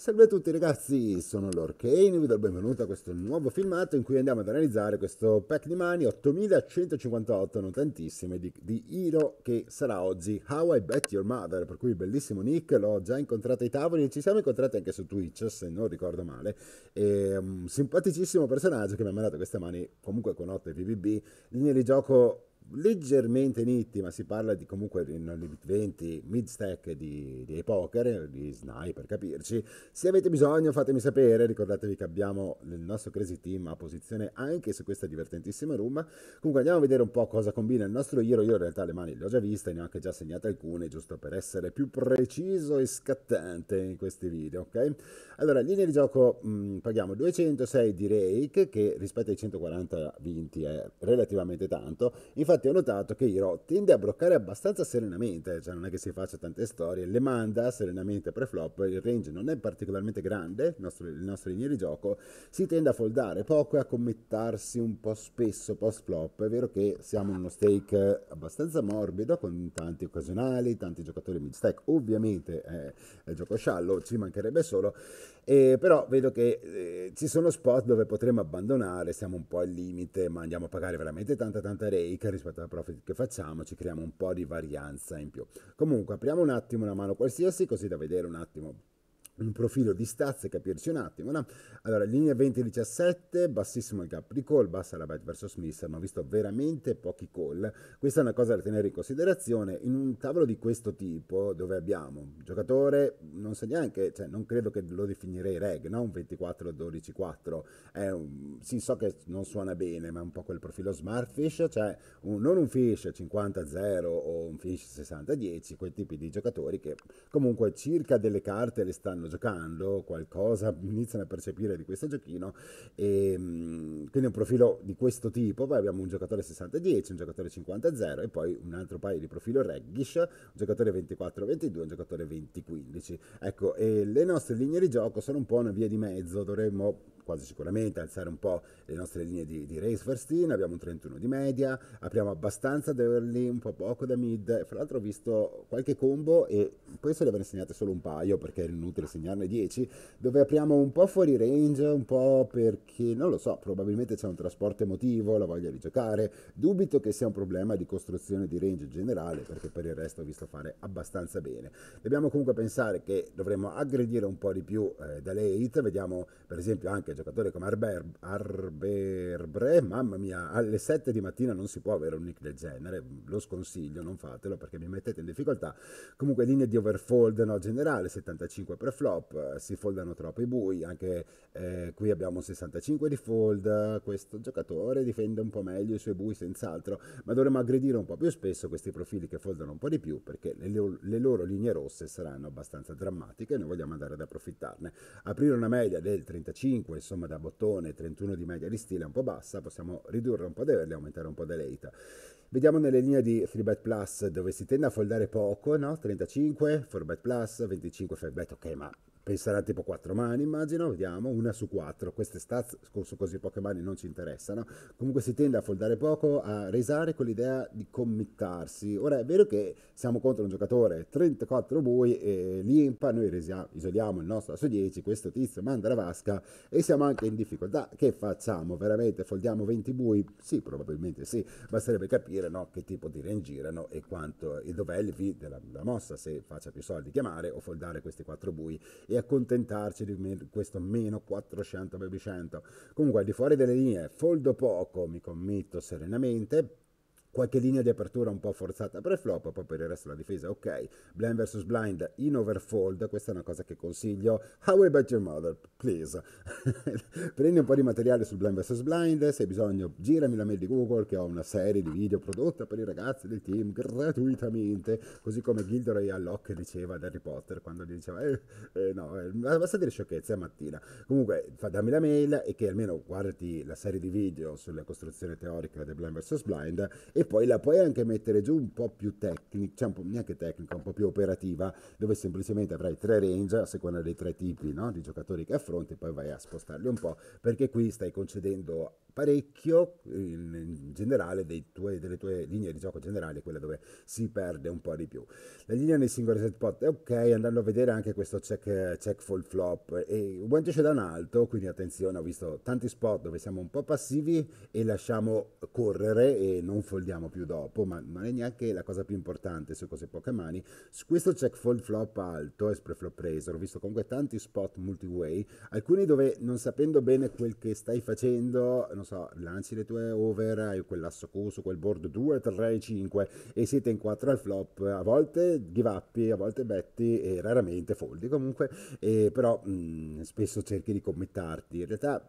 Salve a tutti ragazzi, sono Lord Kane, vi do il benvenuto a questo nuovo filmato in cui andiamo ad analizzare questo pack di mani 8158, non tantissime, di, di Hiro che sarà oggi How I Bet Your Mother, per cui bellissimo Nick, l'ho già incontrato ai tavoli, e ci siamo incontrati anche su Twitch se non ricordo male, e un mm, simpaticissimo personaggio che mi ha mandato queste mani comunque con 8 PBB, linee di gioco leggermente nitti, ma si parla di comunque di 20 mid stack di, di poker, di sniper per capirci. Se avete bisogno fatemi sapere, ricordatevi che abbiamo il nostro Crazy Team a posizione anche su questa divertentissima room. Comunque andiamo a vedere un po' cosa combina il nostro Hero, io in realtà le mani le ho già viste, ne ho anche già segnate alcune, giusto per essere più preciso e scattante in questi video, ok? Allora, linea di gioco mh, mm, paghiamo 206 di Rake, che rispetto ai 140 vinti è relativamente tanto, infatti infatti ho notato che Hiro tende a bloccare abbastanza serenamente, cioè non è che si faccia tante storie, le manda serenamente pre-flop, il range non è particolarmente grande, il nostro, il nostro linea di gioco, si tende a foldare poco e a commettarsi un po' spesso post-flop, è vero che siamo in uno stake abbastanza morbido, con tanti occasionali, tanti giocatori mid-stack, ovviamente è, è gioco shallow, ci mancherebbe solo, e però vedo che eh, ci sono spot dove potremmo abbandonare, siamo un po' al limite, ma andiamo a pagare veramente tanta tanta rake rispetto al profit che facciamo, ci creiamo un po' di varianza in più. Comunque apriamo un attimo una mano qualsiasi così da vedere un attimo un profilo di stazze, capirci un attimo. No? Allora, linea 20-17, bassissimo il gap di call, bassa la bet verso Smith, hanno visto veramente pochi call. Questa è una cosa da tenere in considerazione. In un tavolo di questo tipo, dove abbiamo un giocatore, non so neanche, cioè, non credo che lo definirei reg, no? un 24-12-4. Un, sì, so che non suona bene, ma è un po' quel profilo smart fish, cioè un, non un fish 50-0 o un fish 60-10, quei tipi di giocatori che comunque circa delle carte le stanno giocando, qualcosa iniziano a percepire di questo giochino. E, ehm, quindi un profilo di questo tipo, poi abbiamo un giocatore 60-10, un giocatore 50-0 e poi un altro paio di profilo reggish, un giocatore 24-22, un giocatore 20-15. Ecco, e le nostre linee di gioco sono un po' una via di mezzo, dovremmo quasi sicuramente, alzare un po' le nostre linee di, di race first in, abbiamo un 31 di media, apriamo abbastanza da early, un po' poco da mid, fra l'altro ho visto qualche combo e penso le avrei segnate solo un paio perché era inutile segnarne 10, dove apriamo un po' fuori range, un po' perché, non lo so, probabilmente c'è un trasporto emotivo, la voglia di giocare, dubito che sia un problema di costruzione di range in generale perché per il resto ho visto fare abbastanza bene. Dobbiamo comunque pensare che dovremmo aggredire un po' di più eh, da late, vediamo per esempio anche giocatore come Arber, Arberbre, mamma mia, alle 7 di mattina non si può avere un nick del genere, lo sconsiglio, non fatelo perché mi mettete in difficoltà. Comunque linee di overfold no, generale, 75 per flop, si foldano troppo i bui, anche eh, qui abbiamo 65 di fold, questo giocatore difende un po' meglio i suoi bui senz'altro, ma dovremmo aggredire un po' più spesso questi profili che foldano un po' di più perché le, le loro linee rosse saranno abbastanza drammatiche e noi vogliamo andare ad approfittarne. Aprire una media del 35 insomma da bottone, 31 di media di stile è un po' bassa, possiamo ridurre un po' di aumentare un po' delle leita. Vediamo nelle linee di 3bet plus dove si tende a foldare poco, no? 35, 4bet plus, 25 5bet, ok, ma sarà tipo quattro mani, immagino, vediamo, una su quattro. Queste stats su così poche mani non ci interessano. Comunque si tende a foldare poco, a risare con l'idea di committarsi. Ora è vero che siamo contro un giocatore 34 bui e l'impa, noi risiamo, isoliamo il nostro su 10, questo tizio manda la vasca e siamo anche in difficoltà. Che facciamo? Veramente foldiamo 20 bui? Sì, probabilmente sì, basterebbe capire no, che tipo di range girano e quanto e dov'è il V della, della mossa, se faccia più soldi chiamare o foldare questi quattro bui e accontentarci di questo meno 400 baby 100. Comunque al di fuori delle linee foldo poco, mi committo serenamente qualche linea di apertura un po' forzata per flop poi per il resto la difesa ok. Blind vs blind in overfold, questa è una cosa che consiglio. How about your mother, please? Prendi un po' di materiale sul blind vs blind, se hai bisogno girami la mail di Google che ho una serie di video prodotta per i ragazzi del team gratuitamente, così come Gilderoy Alloc diceva ad Harry Potter quando gli diceva eh, eh, no, eh, basta dire sciocchezze a mattina. Comunque fa, dammi la mail e che almeno guardi la serie di video sulla costruzione teorica del blind vs blind e poi la puoi anche mettere giù un po' più tecnica, cioè un po', neanche tecnica, un po' più operativa, dove semplicemente avrai tre range a seconda dei tre tipi no? di giocatori che affronti, poi vai a spostarli un po', perché qui stai concedendo parecchio in, in generale tuoi, delle tue linee di gioco generali, quella dove si perde un po' di più. La linea nei singoli set pot è ok, andando a vedere anche questo check, check full flop e guantisce da un alto, quindi attenzione, ho visto tanti spot dove siamo un po' passivi e lasciamo correre e non foldiamo vediamo più dopo, ma non è neanche la cosa più importante su cose poche mani. Su questo check fold flop alto e spread raise, ho visto comunque tanti spot multiway, alcuni dove non sapendo bene quel che stai facendo, non so, lanci le tue over, hai quell'asso Q su quel board 2, 3, 5 e siete in 4 al flop, a volte give up, a volte betti e raramente foldi comunque, e però mh, mm, spesso cerchi di commettarti. In realtà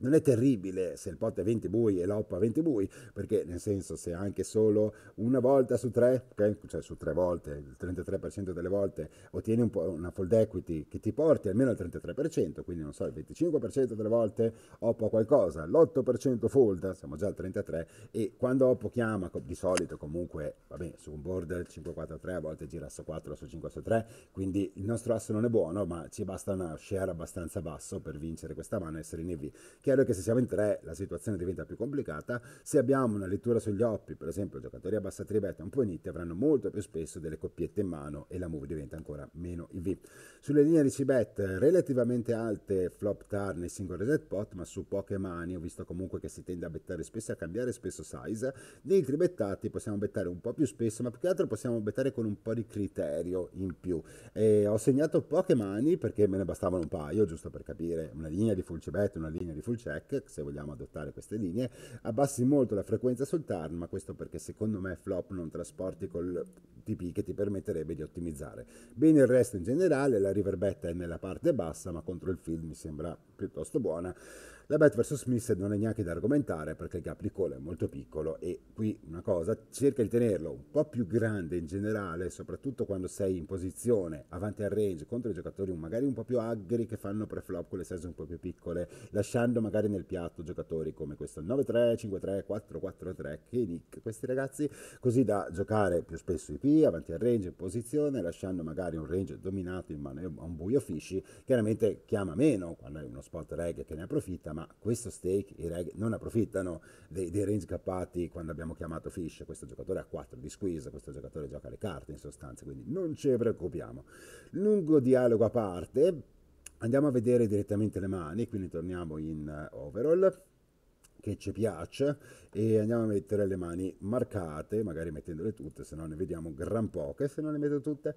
non è terribile se il pot è 20 bui e l'oppa 20 bui, perché nel senso se anche solo una volta su tre, okay? cioè su tre volte, il 33% delle volte ottieni un una fold equity che ti porti almeno al 33%, quindi non so, il 25% delle volte oppo qualcosa, l'8% fold, siamo già al 33% e quando oppo chiama di solito comunque, va bene, su un board 5-4-3 a volte gira su 4, su 5, asso 3, quindi il nostro asso non è buono, ma ci basta una share abbastanza basso per vincere questa mano e essere in EV. Che chiaro che se siamo in tre la situazione diventa più complicata, se abbiamo una lettura sugli oppi, per esempio giocatori a bassa tribetta un po' in initi avranno molto più spesso delle coppiette in mano e la move diventa ancora meno IV. Sulle linee di c relativamente alte flop tar nei singoli reset pot, ma su poche mani ho visto comunque che si tende a bettare spesso a cambiare spesso size, nei tribettati possiamo bettare un po' più spesso, ma più che altro possiamo bettare con un po' di criterio in più. E ho segnato poche mani perché me ne bastavano un paio, giusto per capire, una linea di full c una linea di full check, se vogliamo adottare queste linee, abbassi molto la frequenza sul turn, ma questo perché secondo me flop non trasporti col TP che ti permetterebbe di ottimizzare. Bene il resto in generale, la riverbetta è nella parte bassa, ma contro il field mi sembra piuttosto buona. La Beth vs. Smith non è neanche da argomentare perché il gap di Cole è molto piccolo e qui una cosa, cerca di tenerlo un po' più grande in generale, soprattutto quando sei in posizione avanti al range contro i giocatori magari un po' più agri che fanno pre-flop con le size un po' più piccole, lasciando magari nel piatto giocatori come questo 9-3, 5-3, 4-4-3, che nick questi ragazzi, così da giocare più spesso i P avanti al range, in posizione, lasciando magari un range dominato in mano a un buio fishy, chiaramente chiama meno quando è uno spot reg che ne approfitta, ma ma questo stake i reg non approfittano dei, dei, range cappati quando abbiamo chiamato Fish, questo giocatore ha 4 di squeeze, questo giocatore gioca le carte in sostanza, quindi non ci preoccupiamo. Lungo dialogo a parte, andiamo a vedere direttamente le mani, quindi torniamo in eh, overall che ci piaccia e andiamo a mettere le mani marcate, magari mettendole tutte, se no ne vediamo gran poche, se non le metto tutte.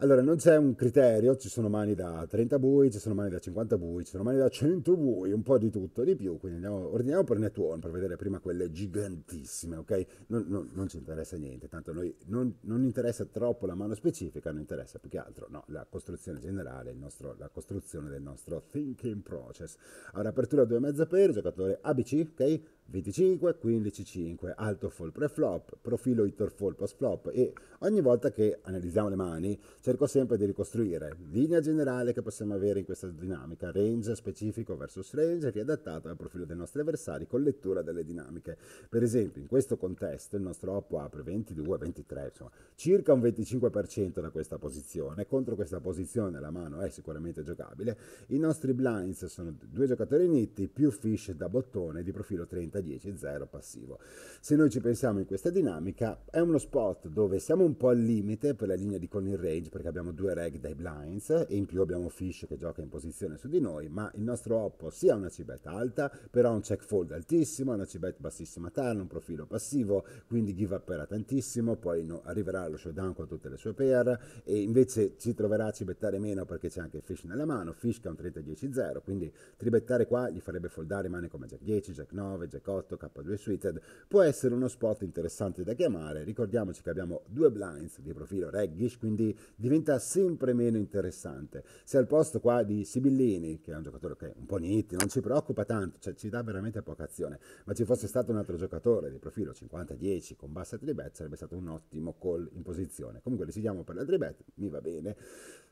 Allora, non c'è un criterio, ci sono mani da 30 bui, ci sono mani da 50 bui, ci sono mani da 100 bui, un po' di tutto, di più, quindi andiamo, ordiniamo per network per vedere prima quelle gigantissime, ok? Non, non, non ci interessa niente, tanto a noi non, non, interessa troppo la mano specifica, non interessa più che altro no, la costruzione generale, nostro, la costruzione del nostro thinking process. Allora, apertura 2,5 per, giocatore ABC, okay 25, 15, 5, alto fall pre-flop, profilo hitter fall post-flop e ogni volta che analizziamo le mani cerco sempre di ricostruire linea generale che possiamo avere in questa dinamica, range specifico versus range riadattato al profilo dei nostri avversari con lettura delle dinamiche. Per esempio in questo contesto il nostro oppo apre 22, 23, insomma circa un 25% da questa posizione, contro questa posizione la mano è sicuramente giocabile, i nostri blinds sono due giocatori nitti più fish da bottone di profilo 30 da 10 0 passivo. Se noi ci pensiamo in questa dinamica, è uno spot dove siamo un po' al limite per la linea di calling range perché abbiamo due reg dai blinds e in più abbiamo Fish che gioca in posizione su di noi, ma il nostro oppo sia una cibet alta, però ha un check fold altissimo, una cibet bassissima turn, un profilo passivo, quindi give up era tantissimo, poi no, arriverà allo showdown con tutte le sue pair e invece ci troverà a cibettare meno perché c'è anche Fish nella mano, Fish che ha un 30-10-0, quindi tribettare qua gli farebbe foldare mani come Jack 10, Jack 9, Jack k K2 Suited, può essere uno spot interessante da chiamare. Ricordiamoci che abbiamo due blinds di profilo reggish, quindi diventa sempre meno interessante. Se al posto qua di Sibillini, che è un giocatore che è un po' nitti, non ci preoccupa tanto, cioè ci dà veramente poca azione, ma ci fosse stato un altro giocatore di profilo 50-10 con bassa tribet, sarebbe stato un ottimo call in posizione. Comunque decidiamo per la tribet, mi va bene.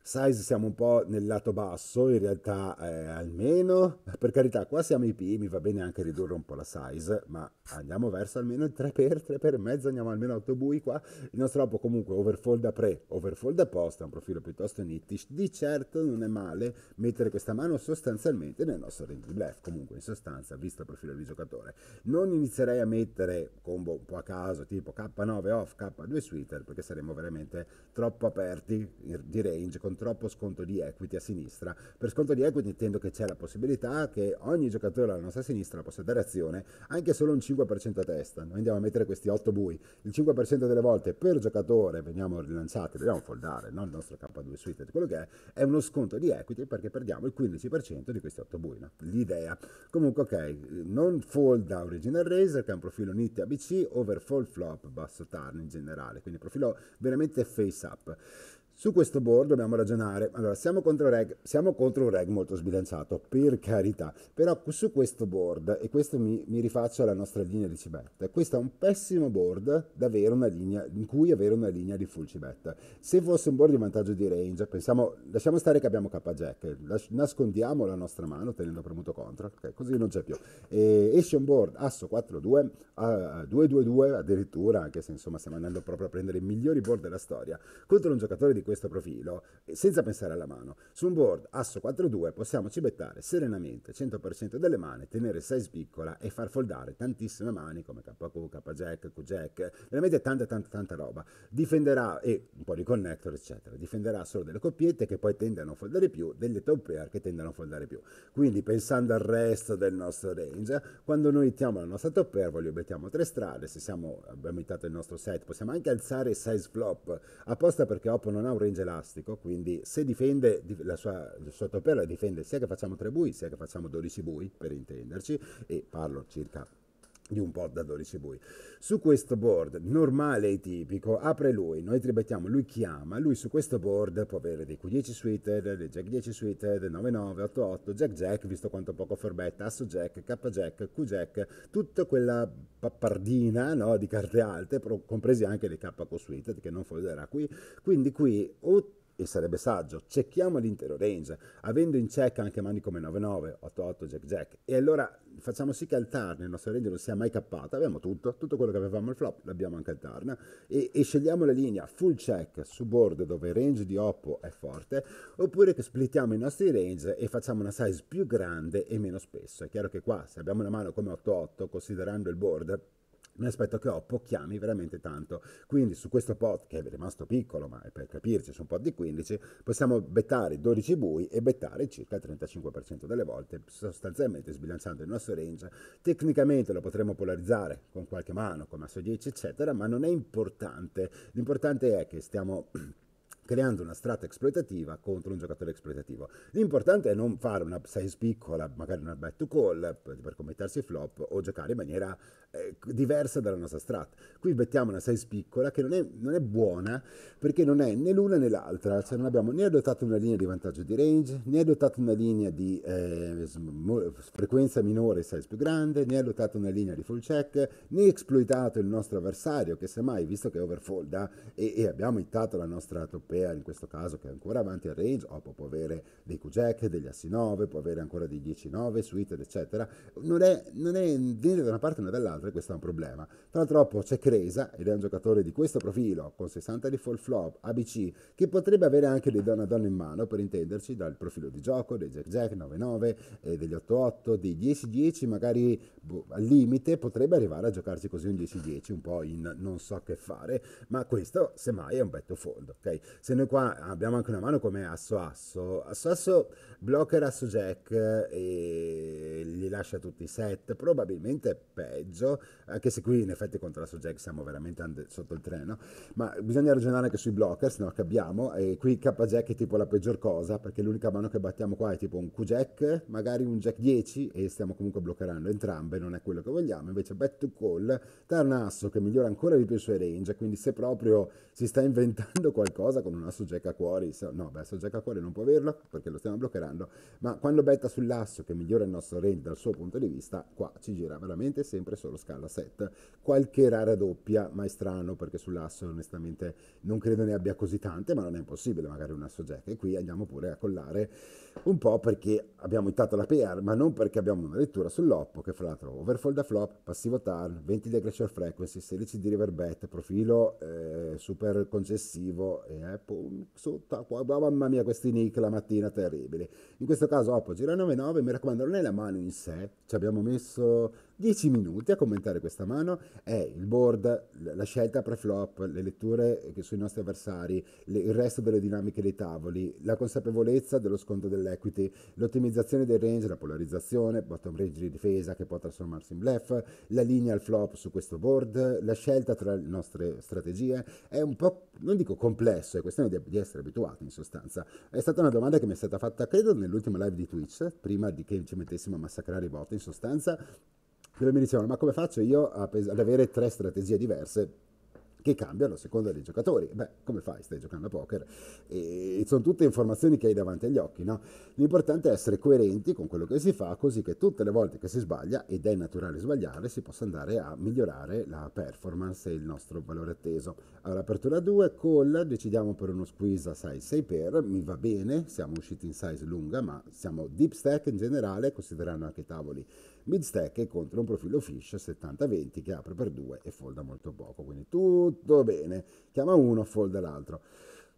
Size siamo un po' nel lato basso, in realtà eh, almeno, per carità, qua siamo i P, mi va bene anche ridurre un po' la size franchise, ma andiamo verso almeno il 3 x 3 3x5, andiamo almeno 8 bui qua. Il nostro apo comunque overfold a pre, overfold a post, è un profilo piuttosto nittish, di certo non è male mettere questa mano sostanzialmente nel nostro range di bluff, comunque in sostanza, visto il profilo del giocatore. Non inizierei a mettere combo un po' a caso, tipo K9 off, K2 sweater, perché saremmo veramente troppo aperti di range, con troppo sconto di equity a sinistra. Per sconto di equity intendo che c'è la possibilità che ogni giocatore alla nostra sinistra possa dare azione anche solo un 5% a testa. Noi andiamo a mettere questi 8 bui. Il 5% delle volte per giocatore, veniamo rilanciati, dobbiamo foldare, non il nostro K2 Suite, quello che è, è uno sconto di equity perché perdiamo il 15% di questi 8 bui. No? L'idea. Comunque, ok, non fold da Original Razer, che è un profilo NIT ABC, over fold flop, basso turn in generale, quindi profilo veramente face up. Su questo board dobbiamo ragionare. Allora, siamo contro, reg, siamo contro un reg molto sbilanciato, per carità, però su questo board, e questo mi, mi rifaccio alla nostra linea di civetta, questo è un pessimo board da avere una linea, in cui avere una linea di full civetta. Se fosse un board di vantaggio di range, pensiamo, lasciamo stare che abbiamo K-Jack, nascondiamo la nostra mano tenendo premuto contro, okay, così non c'è più. E esce un board asso 4-2, 2-2-2 addirittura, anche se insomma stiamo andando proprio a prendere i migliori board della storia, contro un giocatore di questo profilo eh, senza pensare alla mano. Su un board asso 4-2 possiamo cibettare serenamente 100% delle mani, tenere size piccola e far foldare tantissime mani come KQ, KJack, QJack, veramente tanta tanta tanta roba. Difenderà e un po' di connector eccetera, difenderà solo delle coppiette che poi tendono a non foldare più, delle top pair che tendono a non foldare più. Quindi pensando al resto del nostro range, quando noi mettiamo la nostra top pair, voglio mettiamo tre strade, se siamo, abbiamo imitato il nostro set, possiamo anche alzare size flop apposta perché Oppo non ha un range elastico, quindi se difende la sua, la difende sia che facciamo 3 bui sia che facciamo 12 bui, per intenderci, e parlo circa di un pod da 12 bui. Su questo board normale e tipico apre lui, noi tribettiamo, lui chiama, lui su questo board può avere dei Q10 suited, dei Jack 10 suited, 99, 88, Jack Jack, visto quanto poco forbetta, Asso Jack, K Jack, Q Jack, tutta quella pappardina no, di carte alte, compresi anche le K suited che non folderà qui. Quindi qui o e sarebbe saggio. Cecchiamo l'intero range, avendo in check anche mani come 99, 88, Jack Jack. E allora facciamo sì che al altarne il nostro range non sia mai cappato, Abbiamo tutto, tutto quello che avevamo al flop l'abbiamo anche altarna. E, e scegliamo la linea full check su board dove il range di Oppo è forte, oppure che splittiamo i nostri range e facciamo una size più grande e meno spesso. È chiaro che qua, se abbiamo una mano come 88, considerando il board, mi aspetto che Oppo chiami veramente tanto. Quindi su questo pot, che è rimasto piccolo, ma per capirci su un pot di 15, possiamo bettare 12 bui e bettare circa il 35% delle volte, sostanzialmente sbilanciando il nostro range. Tecnicamente lo potremo polarizzare con qualche mano, con masso 10, eccetera, ma non è importante. L'importante è che stiamo creando una strata esploitativa contro un giocatore esploitativo. L'importante è non fare una size piccola, magari una back to call per commettersi flop o giocare in maniera eh, diversa dalla nostra strat. Qui mettiamo una size piccola che non è, non è buona perché non è né l'una né l'altra, cioè non abbiamo né adottato una linea di vantaggio di range, né adottato una linea di eh, frequenza minore size più grande, né adottato una linea di full check, né esploitato il nostro avversario che semmai, visto che overfolda eh, e, e abbiamo ittato la nostra toppetta europea, in questo caso che è ancora avanti al range, o oh, può avere dei Q-Jack, degli assi 9, può avere ancora dei 10-9, suite, eccetera. Non è, non è né da una parte né dall'altra, e questo è un problema. Tra l'altro c'è Cresa, ed è un giocatore di questo profilo, con 60 di full flop, ABC, che potrebbe avere anche dei donna donna in mano, per intenderci, dal profilo di gioco, dei Jack Jack 9-9, eh, degli 8-8, dei 10-10, magari boh, al limite potrebbe arrivare a giocarsi così un 10-10, un po' in non so che fare, ma questo semmai è un betto fondo, ok? se noi qua abbiamo anche una mano come Asso Asso, Asso Asso blocca Asso Jack eh, e gli lascia tutti i set, probabilmente è peggio, anche se qui in effetti contro Asso Jack siamo veramente and- sotto il treno, ma bisogna ragionare anche sui blockers, no, che abbiamo, e qui K-Jack è tipo la peggior cosa, perché l'unica mano che battiamo qua è tipo un Q-Jack, magari un Jack 10 e stiamo comunque bloccherando entrambe, non è quello che vogliamo, invece bet to call, dà Asso che migliora ancora di più i suoi range, quindi se proprio si sta inventando qualcosa con non ha soggetto a cuori, no, beh, soggetto a cuori non può averlo perché lo stiamo bloccherando, ma quando betta sull'asso che migliora il nostro range dal suo punto di vista, qua ci gira veramente sempre solo scala set, qualche rara doppia, ma è strano perché sull'asso onestamente non credo ne abbia così tante, ma non è impossibile magari un asso jack e qui andiamo pure a collare un po' perché abbiamo intatto la PR, ma non perché abbiamo una lettura sull'Oppo, che fra l'altro overfold da flop, passivo turn, 20 di aggression frequency, 16 di river bet, profilo eh, super concessivo, e eh, pum, sotto, mamma mia questi nick la mattina terribili. In questo caso Oppo gira 9-9, mi raccomando non è la mano in sé, ci abbiamo messo 10 minuti a commentare questa mano è il board, la scelta pre-flop, le letture sui nostri avversari, le, il resto delle dinamiche dei tavoli, la consapevolezza dello sconto dell'equity, l'ottimizzazione del range, la polarizzazione, bottom range di difesa che può trasformarsi in bluff, la linea al flop su questo board, la scelta tra le nostre strategie. È un po', non dico complesso, è questione di, di essere abituati in sostanza. È stata una domanda che mi è stata fatta, credo, nell'ultima live di Twitch, prima di che ci mettessimo a massacrare i bot in sostanza dove mi dicevano ma come faccio io ad avere tre strategie diverse che cambiano a seconda dei giocatori. Beh, come fai? Stai giocando a poker. E sono tutte informazioni che hai davanti agli occhi, no? L'importante è essere coerenti con quello che si fa, così che tutte le volte che si sbaglia, ed è naturale sbagliare, si possa andare a migliorare la performance e il nostro valore atteso. Allora, apertura 2, call, decidiamo per uno squeeze a size 6 per, mi va bene, siamo usciti in size lunga, ma siamo deep stack in generale, considerando anche i tavoli Bidstack è contro un profilo Fish 70-20 che apre per 2 e folda molto poco, quindi tutto bene, chiama uno, folda l'altro.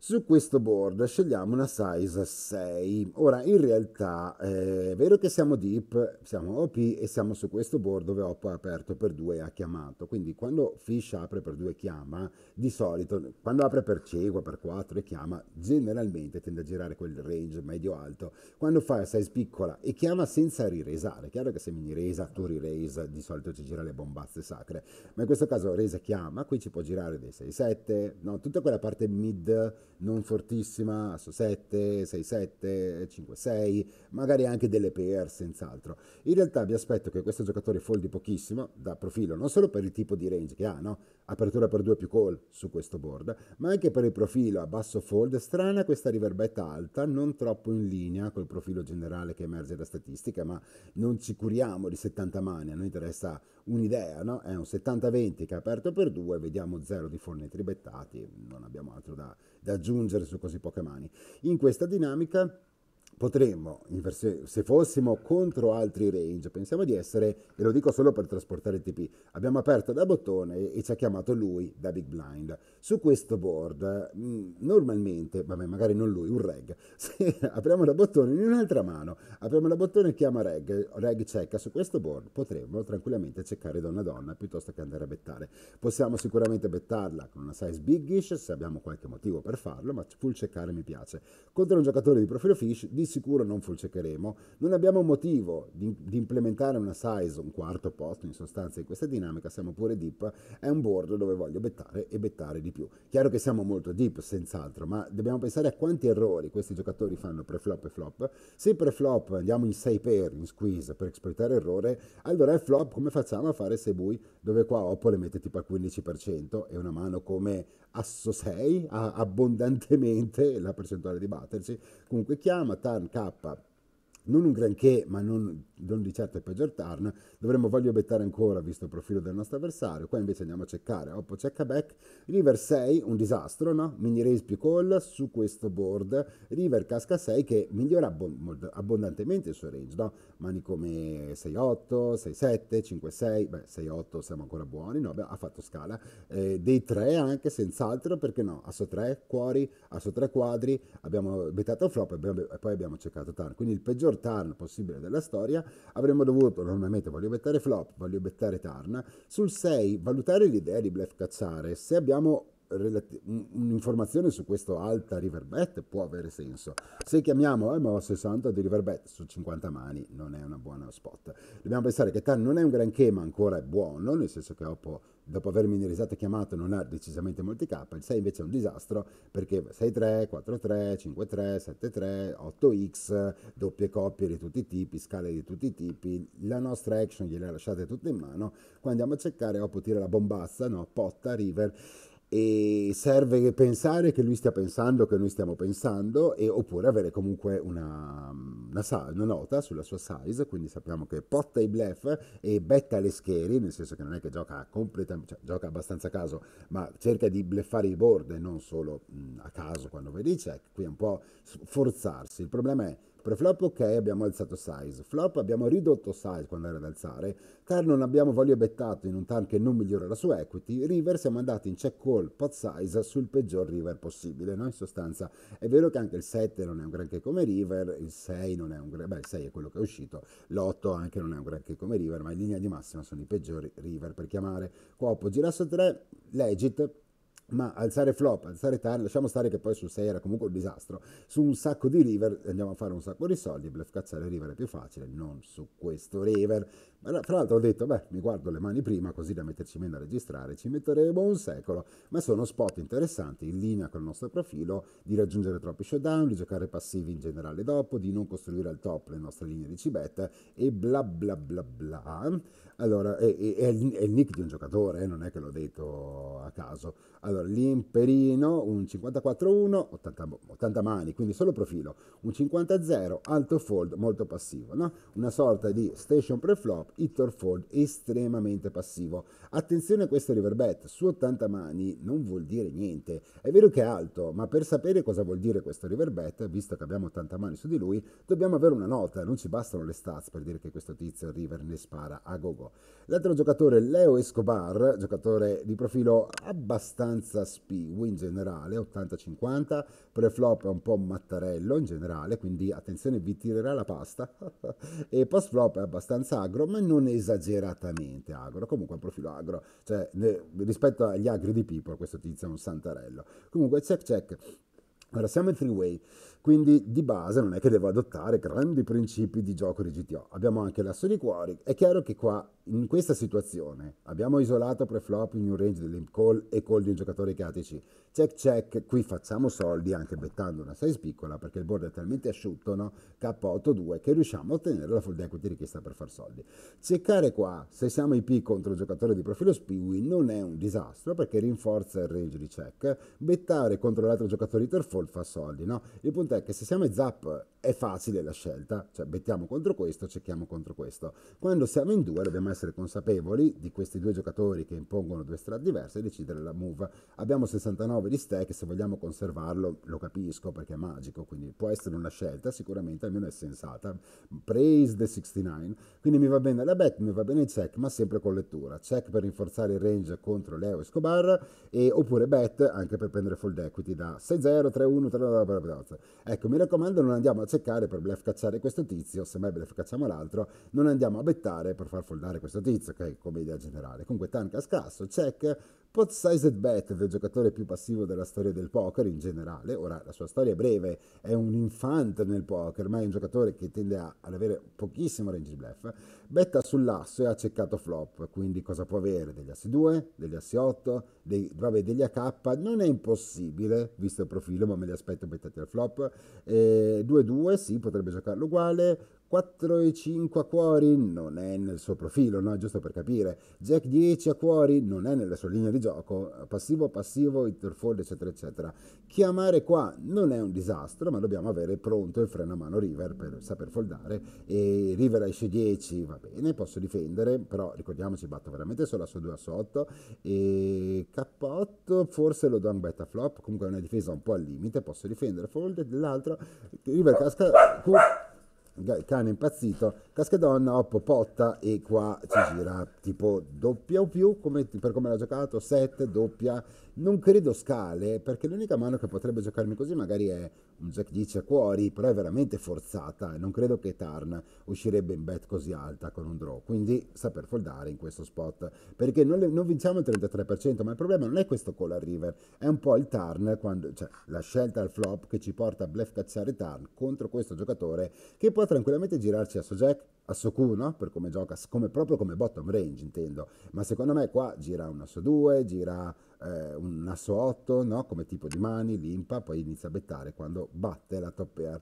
Su questo board scegliamo una size 6. Ora, in realtà eh, è vero che siamo deep, siamo OP e siamo su questo board dove OP ha aperto per 2 e ha chiamato. Quindi quando Fish apre per 2 e chiama, di solito quando apre per cieco, per 4 e chiama, generalmente tende a girare quel range medio-alto. Quando fa size piccola e chiama senza riresa, è chiaro che se mini resa, tu riresa, di solito ci gira le bombazze sacre. Ma in questo caso resa chiama, qui ci può girare dei 6-7, no, tutta quella parte mid non fortissima, su 7, 6, 7, 5, 6, magari anche delle PR senz'altro. In realtà vi aspetto che questo giocatore foldi pochissimo da profilo, non solo per il tipo di range che ha, no? apertura per due più call su questo board, ma anche per il profilo a basso fold, strana questa riverbetta alta, non troppo in linea col profilo generale che emerge da statistica, ma non ci curiamo di 70 mani, a noi interessa un'idea, no? è un 70-20 che è aperto per due, vediamo zero di fornitri tribettati, non abbiamo altro da da aggiungere su così poche mani. In questa dinamica potremmo, se fossimo contro altri range, pensiamo di essere, e lo dico solo per trasportare TP, abbiamo aperto da bottone e ci ha chiamato lui da Big Blind. Su questo board, mm, normalmente, vabbè magari non lui, un reg, se apriamo da bottone in un'altra mano, apriamo da bottone e chiama reg, reg cecca, su questo board potremmo tranquillamente ceccare donna donna piuttosto che andare a bettare. Possiamo sicuramente bettarla con una size biggish se abbiamo qualche motivo per farlo, ma full checkare mi piace. Contro un giocatore di profilo fish, di sicuro non full checkeremo, non abbiamo motivo di, di, implementare una size, un quarto posto in sostanza in questa dinamica, siamo pure deep, è un board dove voglio bettare e bettare di più. Chiaro che siamo molto deep, senz'altro, ma dobbiamo pensare a quanti errori questi giocatori fanno pre-flop e flop. Se pre-flop andiamo in 6 pair, in squeeze, per esploitare errore, allora il flop come facciamo a fare se bui, dove qua Oppo le mette tipo al 15% e una mano come Asso 6 ha abbondantemente la percentuale di batterci, comunque chiama, target K, non un granché, ma non non di certo è peggior turn, dovremmo voglio bettare ancora visto il profilo del nostro avversario, qua invece andiamo a cercare Oppo check back, River 6, un disastro, no? Mini raise più call su questo board, River casca 6 che migliora abbond abbondantemente il suo range, no? Mani come 6-8, 6-7, 5-6, beh 6-8 siamo ancora buoni, no? Beh, ha fatto scala, eh, dei 3 anche senz'altro, perché no? Asso 3 cuori, asso 3 quadri, abbiamo bettato flop e poi abbiamo cercato turn, quindi il peggior turn possibile della storia, avremmo dovuto, normalmente voglio bettare flop, voglio bettare tarna, sul 6 valutare l'idea di blef cazzare, se abbiamo relati- un'informazione su questo alta riverbet può avere senso. Se chiamiamo, eh, ma 60 di riverbet su 50 mani non è una buona spot. Dobbiamo pensare che TAN non è un granché, ma ancora è buono, nel senso che dopo, dopo aver minimizzato e chiamato non ha decisamente molti K, il 6 invece è un disastro perché 6-3, 4-3, 5-3, 7-3, 8X, doppie coppie di tutti i tipi, scale di tutti i tipi, la nostra action gliela lasciate tutte in mano, qua andiamo a cercare, Oppo tira la bombazza, no, potta, river, e serve pensare che lui stia pensando, che noi stiamo pensando, e, oppure avere comunque una, una, una, nota sulla sua size, quindi sappiamo che porta i blef e betta le scheri, nel senso che non è che gioca completamente, cioè, gioca abbastanza a caso, ma cerca di bleffare i board e non solo mh, a caso quando vedi check, qui è un po' forzarsi. Il problema è Preflop ok, abbiamo alzato size. Flop abbiamo ridotto size quando era ad alzare. car non abbiamo value bettato in un turn che non migliora la sua equity. River siamo andati in check call pot size sul peggior river possibile, no? In sostanza è vero che anche il 7 non è un granché come river, il 6 non è un granché, beh il 6 è quello che è uscito, l'8 anche non è un granché come river, ma in linea di massima sono i peggiori river per chiamare. Qua Girasso 3, legit, ma alzare flop, alzare TAN, lasciamo stare che poi su 6 era comunque un disastro, su un sacco di river andiamo a fare un sacco di soldi, bluff cazzare river è più facile, non su questo river. Ma fra l'altro ho detto, beh, mi guardo le mani prima così da metterci meno a registrare, ci metteremo un secolo, ma sono spot interessanti in linea con il nostro profilo di raggiungere troppi showdown, di giocare passivi in generale dopo, di non costruire al top le nostre linee di cibetta e bla bla bla bla. Allora, è, è, è il nick di un giocatore, eh, non è che l'ho detto a caso. Allora, l'imperino, un 54-1, 80, 80, mani, quindi solo profilo, un 50-0, alto fold, molto passivo, no? Una sorta di station pre-flop, hit fold, estremamente passivo. Attenzione a questo river bet, su 80 mani non vuol dire niente. È vero che è alto, ma per sapere cosa vuol dire questo river bet, visto che abbiamo 80 mani su di lui, dobbiamo avere una nota, non ci bastano le stats per dire che questo tizio river ne spara a gogo. L'altro giocatore, Leo Escobar, giocatore di profilo abbastanza Kansas Più in generale, 80-50, pre-flop è un po' mattarello in generale, quindi attenzione vi tirerà la pasta, e post flop è abbastanza agro, ma non esageratamente agro, comunque un profilo agro, cioè ne, rispetto agli agri di People questo tizio è un santarello. Comunque check check, allora siamo in three way, quindi di base non è che devo adottare grandi principi di gioco di GTO. Abbiamo anche l'asso di cuori. È chiaro che qua, in questa situazione, abbiamo isolato preflop in un range dell'imp call e call di un giocatore che ATC. Check check, qui facciamo soldi anche bettando una size piccola perché il board è talmente asciutto, no? K8-2 che riusciamo a ottenere la fold equity richiesta per far soldi. Cercare qua, se siamo IP contro un giocatore di profilo Spiwi, non è un disastro perché rinforza il range di check. Bettare contro l'altro giocatore di turn fa soldi, no? Il punto è è che se siamo in Zap è facile la scelta, cioè bettiamo contro questo, cerchiamo contro questo. Quando siamo in due dobbiamo essere consapevoli di questi due giocatori che impongono due strade diverse e decidere la move. Abbiamo 69 di stack, se vogliamo conservarlo lo capisco perché è magico, quindi può essere una scelta, sicuramente almeno è sensata. Praise the 69, quindi mi va bene la bet, mi va bene il check, ma sempre con lettura. Check per rinforzare il range contro Leo Escobar e oppure bet anche per prendere fold equity da 6-0, 3-1, 3-2, Ecco, mi raccomando, non andiamo a cercare per blef cacciare questo tizio, semmai blef cacciamo l'altro, non andiamo a bettare per far foldare questo tizio, che okay? come idea generale. Comunque tanca scasso, check, Pot Sized Bet, il giocatore più passivo della storia del poker in generale, ora la sua storia è breve, è un infante nel poker, ma è un giocatore che tende a, ad avere pochissimo range bluff, betta sull'asso e ha ceccato flop, quindi cosa può avere? Degli assi 2, degli assi 8, dei, vabbè, degli AK, non è impossibile, visto il profilo, ma me li aspetto bettati al flop, 2-2 eh, sì, potrebbe giocarlo uguale, 4 e 5 a cuori non è nel suo profilo, no? giusto per capire. Jack 10 a cuori non è nella sua linea di gioco, passivo passivo, interfold eccetera eccetera. Chiamare qua non è un disastro, ma dobbiamo avere pronto il freno a mano River per saper foldare e River esce 10, va bene, posso difendere, però ricordiamoci batto veramente solo a su 2 a sotto. e K8 forse lo do un beta flop, comunque è una difesa un po' al limite, posso difendere, fold, dell'altro. River casca... Cu- cane impazzito, Caschedonna, Oppo, Potta e qua ci gira tipo doppia o più, come, per come l'ha giocato, 7, doppia, non credo scale, perché l'unica mano che potrebbe giocarmi così magari è un Jack 10 a cuori, però è veramente forzata e non credo che Tarn uscirebbe in bet così alta con un draw, quindi saper foldare in questo spot, perché non, le, non vinciamo il 33%, ma il problema non è questo con la River, è un po' il Tarn, quando, cioè la scelta al flop che ci porta a bluff cacciare Tarn contro questo giocatore che può tranquillamente girarci a Sojek, a Soku, no? Per come gioca, come, proprio come bottom range intendo. Ma secondo me qua gira un asso 2, gira eh, un asso 8, no? Come tipo di mani, limpa, poi inizia a bettare quando batte la top pair.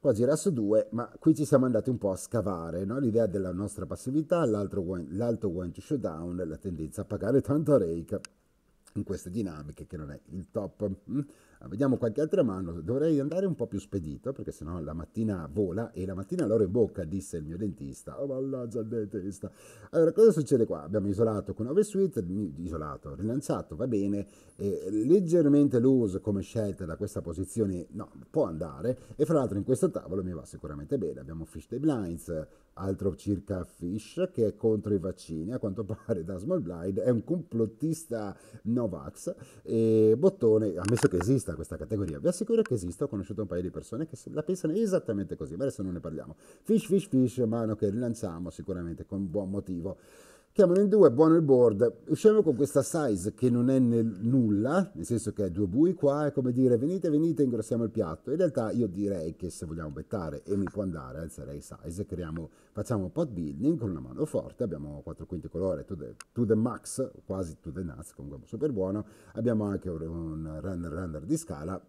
Qua gira asso 2, ma qui ci siamo andati un po' a scavare, no? L'idea della nostra passività, l'alto one to showdown, la tendenza a pagare tanto a rake in queste dinamiche che non è il top. Mm? Vediamo qualche altra mano. Dovrei andare un po' più spedito perché sennò la mattina vola e la mattina l'oro in bocca, disse il mio dentista. Oh, mannaggia il dentista. Allora, cosa succede qua? Abbiamo isolato con Oversuite, isolato, rilanciato, va bene. Eh, leggermente loose come scelta da questa posizione, no, può andare. E fra l'altro in questo tavolo mi va sicuramente bene. Abbiamo Fish the Blinds, altro circa Fish che è contro i vaccini, a quanto pare da Small Blind, è un complottista Novax e Bottone, ammesso che esista questa categoria, vi assicuro che esista, ho conosciuto un paio di persone che la pensano esattamente così, ma adesso non ne parliamo. Fish, Fish, Fish, mano che rilanciamo sicuramente con buon motivo chiamano in due, buono il board, usciamo con questa size che non è nel nulla, nel senso che è due bui qua, è come dire venite, venite, ingrossiamo il piatto. In realtà io direi che se vogliamo bettare, e mi può andare, alzerei size, creiamo, facciamo pot building con una mano forte, abbiamo 4 quinti colore, to the, to the max, quasi to the nuts, comunque super buono, abbiamo anche un runner runner di scala,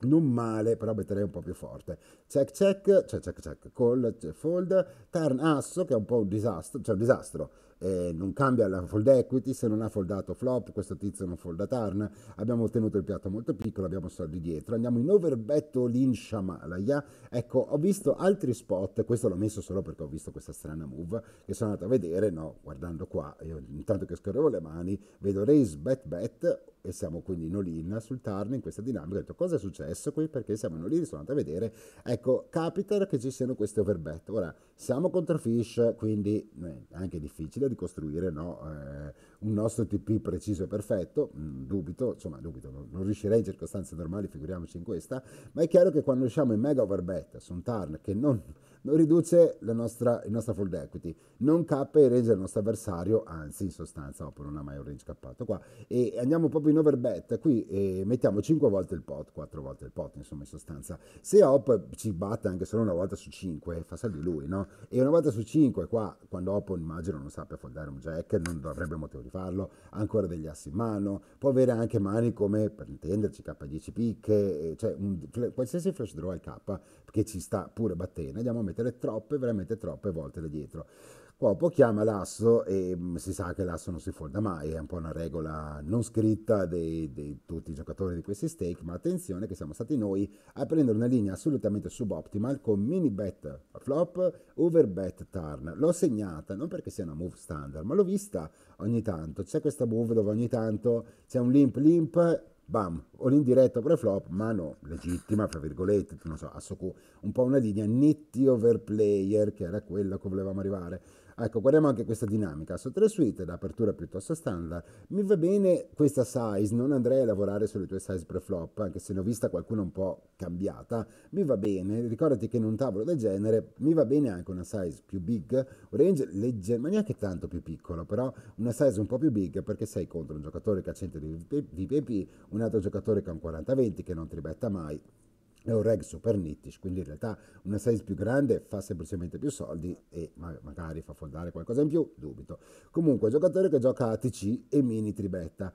non male, però metterei un po' più forte. Check check, cioè check check, call, fold, turn asso che è un po' un disastro, cioè un disastro eh, non cambia la fold equity, se non ha foldato flop, questo tizio non folda tarn, abbiamo ottenuto il piatto molto piccolo, abbiamo soldi dietro, andiamo in overbet all in Shamalaya, ecco ho visto altri spot, questo l'ho messo solo perché ho visto questa strana move, che sono andato a vedere, no, guardando qua, io intanto che scorrevo le mani, vedo raise bet bet e siamo quindi noi lì sul insultarne in questa dinamica. Ho detto cosa è successo qui? Perché siamo noi lì, sono andato a vedere. Ecco, capita che ci siano queste overbet. Ora, siamo contro Fish, quindi eh, è anche difficile di costruire no? eh, un nostro TP preciso e perfetto. Mm, dubito, insomma, dubito, non, non, riuscirei in circostanze normali, figuriamoci in questa. Ma è chiaro che quando usciamo in mega overbet su un turn che non riduce la nostra, il nostro fold equity, non cappa il range del nostro avversario, anzi in sostanza Oppo non ha mai un range cappato qua, e andiamo proprio in overbet, qui eh, mettiamo 5 volte il pot, 4 volte il pot, insomma in sostanza, se Oppo ci batte anche solo una volta su 5, fa salvi lui, no? E una volta su 5 qua, quando Oppo immagino non sappia foldare un jack, non dovrebbe motivo di farlo, ha ancora degli assi in mano, può avere anche mani come, per intenderci, K10 picche, cioè un, qualsiasi flash draw al K che ci sta pure battendo, andiamo a mettere mettere troppe, veramente troppe volte da dietro. Cuopo chiama l'asso e mm, si sa che l'asso non si folda mai, è un po' una regola non scritta di tutti i giocatori di questi stake, ma attenzione che siamo stati noi a prendere una linea assolutamente suboptimal con mini bet flop, over bet turn. L'ho segnata non perché sia una move standard, ma l'ho vista ogni tanto. C'è questa move dove ogni tanto c'è un limp limp bam, all in diretta pre-flop, ma legittima, fra virgolette, non so, un po' una linea over player, che era quella che volevamo arrivare Ecco, guardiamo anche questa dinamica. Sotto le suite, l'apertura piuttosto standard, mi va bene questa size, non andrei a lavorare sulle tue size pre-flop, anche se ne ho vista qualcuna un po' cambiata, mi va bene, ricordati che in un tavolo del genere mi va bene anche una size più big, un range leggero, ma neanche tanto più piccolo, però una size un po' più big perché sei contro un giocatore che ha 100 di VPP, un altro giocatore che ha un 40-20 che non tribetta mai, è un reg super nittish, quindi in realtà una size più grande fa semplicemente più soldi e magari fa fondare qualcosa in più, dubito. Comunque, giocatore che gioca ATC e mini tribetta.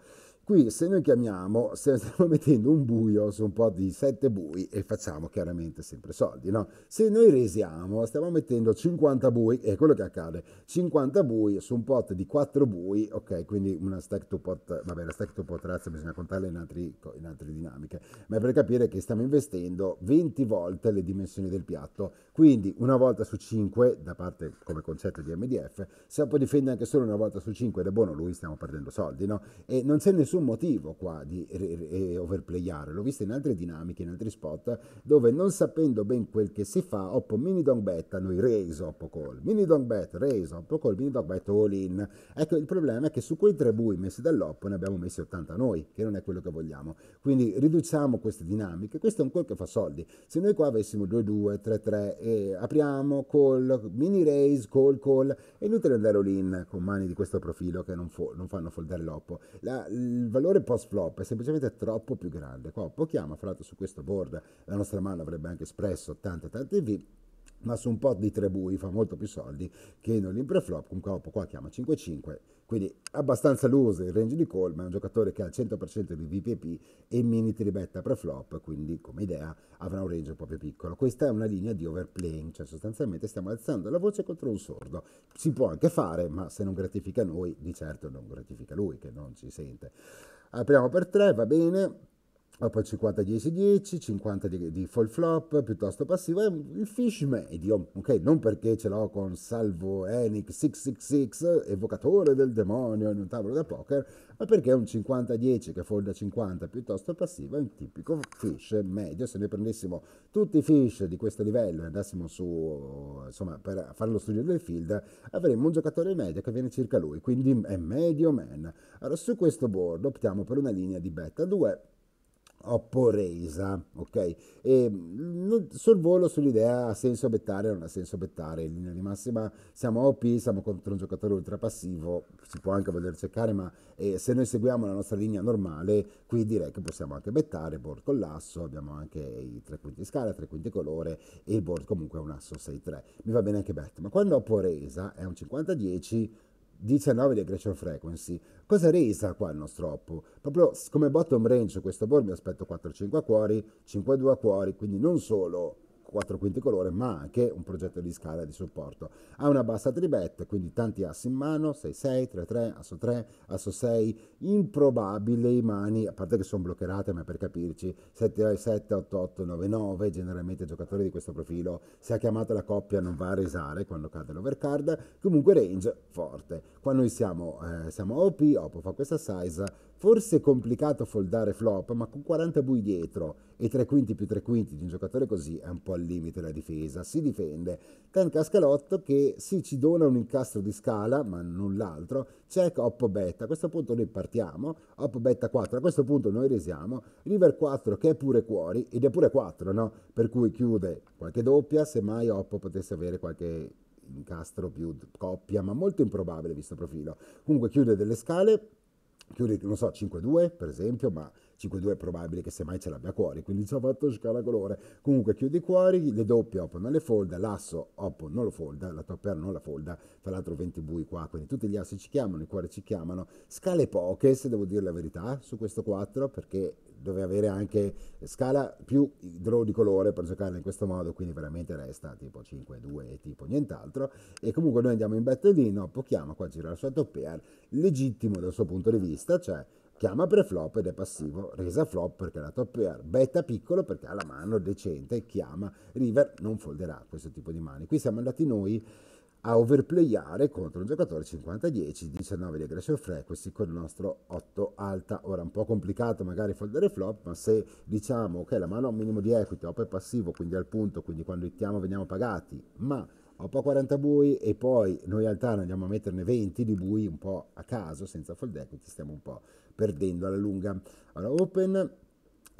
Qui se noi chiamiamo, se stiamo mettendo un buio su un po' di sette bui e facciamo chiaramente sempre soldi, no? Se noi resiamo, stiamo mettendo 50 bui, è quello che accade, 50 bui su un pot di 4 bui, ok, quindi una stack to pot, vabbè la stack to pot razza bisogna contarla in, altri, in altre dinamiche, ma è per capire che stiamo investendo 20 volte le dimensioni del piatto, quindi una volta su 5, da parte come concetto di MDF, se poi difende anche solo una volta su 5 ed è buono lui, stiamo perdendo soldi, no? E non c'è nessun nessun motivo qua di eh, overplayare, l'ho visto in altre dinamiche, in altri spot, dove non sapendo ben quel che si fa, oppo mini dong bet, hanno reso oppo call, mini dong bet, reso oppo call, mini dong bet all in. Ecco, il problema è che su quei tre bui messi dall'oppo ne abbiamo messi 80 noi, che non è quello che vogliamo. Quindi riduciamo queste dinamiche, questo è un call che fa soldi. Se noi qua avessimo 2-2, 3-3 e apriamo call, mini raise, call, call, è inutile andare all in con mani di questo profilo che non, fo non fanno foldare l'oppo. La, il valore post flop è semplicemente troppo più grande. Qua pochiamo, fra l'altro su questo board la nostra mano avrebbe anche espresso tante tante V, ma su un pot di tre bui fa molto più soldi che non l'impreflop, comunque dopo qua chiama 5-5, quindi abbastanza loose il range di call, ma è un giocatore che ha il 100% di VPP e mini tribetta preflop, quindi come idea avrà un range un po' più piccolo. Questa è una linea di overplaying, cioè sostanzialmente stiamo alzando la voce contro un sordo. Si può anche fare, ma se non gratifica noi, di certo non gratifica lui che non ci sente. Apriamo per 3, va bene Ah, poi 50 10 10, 50 di, di fall flop piuttosto passivo, è ehm, il fish medium, ok? Non perché ce l'ho con Salvo Enic 666, evocatore del demonio in un tavolo da poker, ma perché è un 50 10 che folda 50 piuttosto passivo, è un tipico fish medio. Se noi prendessimo tutti i fish di questo livello e andassimo su, insomma, per fare lo studio del field, avremmo un giocatore medio che viene circa lui, quindi è medio man. Allora su questo board optiamo per una linea di beta 2 Opporesa, ok? E mm, sorvolo sull'idea ha senso bettare o non ha senso bettare, in linea di massima siamo OP, siamo contro un giocatore ultrapassivo, si può anche voler cercare, ma eh, se noi seguiamo la nostra linea normale, qui direi che possiamo anche bettare, board con l'asso, abbiamo anche i tre quinti scala, tre quinti colore e il board comunque è un asso 6-3, mi va bene anche bet, ma quando Opporesa è un 50-10 19 di aggression frequency. Cosa resa qua il nostro oppo? Proprio come bottom range questo board mi aspetto 4-5 a cuori, 5-2 a cuori, quindi non solo 4 quinti colore, ma anche un progetto di scala di supporto. Ha una bassa tribetta, quindi tanti assi in mano, 6-6, 3-3, asso 3, asso 6, improbabili mani, a parte che sono bloccherate, ma per capirci, 7-7, 8-8, 9-9, generalmente giocatori di questo profilo, se ha chiamato la coppia non va a resare quando cade l'overcard, comunque range forte. Qua noi siamo, eh, siamo OP, OP fa questa size, Forse è complicato foldare flop, ma con 40 bui dietro e 3 quinti più 3 quinti di un giocatore così è un po' al limite la difesa. Si difende. Ten Cascalotto che sì ci dona un incastro di scala, ma null'altro. Check Oppo Betta. A questo punto noi partiamo. Oppo Betta 4. A questo punto noi resiamo. River 4 che è pure cuori ed è pure 4, no? Per cui chiude qualche doppia, semmai Oppo potesse avere qualche incastro più coppia, ma molto improbabile visto profilo. Comunque chiude delle scale chiudi, non so, 5-2 per esempio, ma 5-2 è probabile che semmai ce l'abbia cuori, quindi ci ho fatto scala colore. Comunque chiudi i cuori, le doppie Oppo non le folda, l'asso Oppo non lo folda, la top air non la folda, tra l'altro 20 bui qua, quindi tutti gli assi ci chiamano, i cuori ci chiamano, scale poche se devo dire la verità su questo 4 perché dove avere anche scala più draw di colore per giocare in questo modo, quindi veramente resta tipo 5-2 e tipo nient'altro. E comunque noi andiamo in battedino, pochiamo qua gira la sua top pair, legittimo dal suo punto di vista, cioè chiama pre-flop ed è passivo, resa flop perché è la top pair, betta piccolo perché ha la mano decente, chiama, river non folderà questo tipo di mani. Qui siamo andati noi a overplayare contro un giocatore 50-10, 19 di aggression frequency con il nostro 8 alta. Ora un po' complicato magari foldere flop, ma se diciamo che okay, la mano ha un minimo di equity, op è passivo, quindi al punto, quindi quando ittiamo veniamo pagati, ma ho po' 40 bui e poi noi al TAN andiamo a metterne 20 di bui un po' a caso, senza fold equity, stiamo un po' perdendo alla lunga. Allora open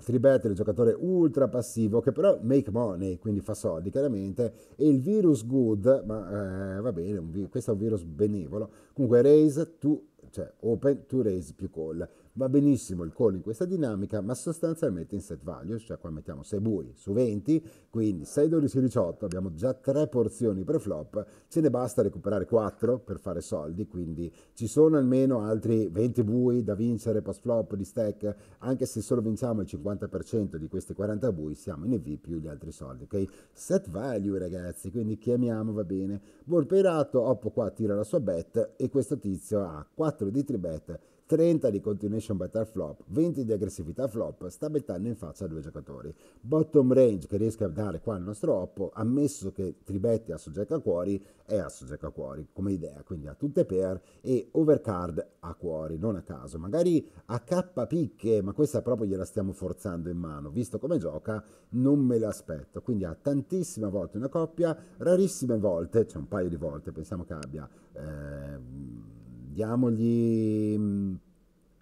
Thribet è il giocatore ultra passivo che però make money, quindi fa soldi chiaramente, e il virus good, ma eh, va bene, vi- questo è un virus benevolo, comunque raise to, cioè open to raise più call. Va benissimo il call in questa dinamica, ma sostanzialmente in set value, cioè qua mettiamo 6 bui su 20, quindi 6, 12, 18, abbiamo già 3 porzioni pre-flop, ce ne basta recuperare 4 per fare soldi, quindi ci sono almeno altri 20 bui da vincere post-flop di stack, anche se solo vinciamo il 50% di questi 40 bui siamo in EV più gli altri soldi, ok? Set value ragazzi, quindi chiamiamo va bene. Volpeirato, Oppo qua tira la sua bet e questo tizio ha 4 di bet 30 di continuation better flop, 20 di aggressività flop, sta bettando in faccia a due giocatori. Bottom range che riesca a dare qua il nostro oppo, ammesso che Tribetti a soggetto cuori, è a soggetto cuori come idea, quindi a tutte per e overcard a cuori, non a caso, magari a K picche, ma questa proprio gliela stiamo forzando in mano, visto come gioca non me l'aspetto, quindi ha tantissime volte una coppia, rarissime volte, cioè un paio di volte pensiamo che abbia... Eh, diamogli mm,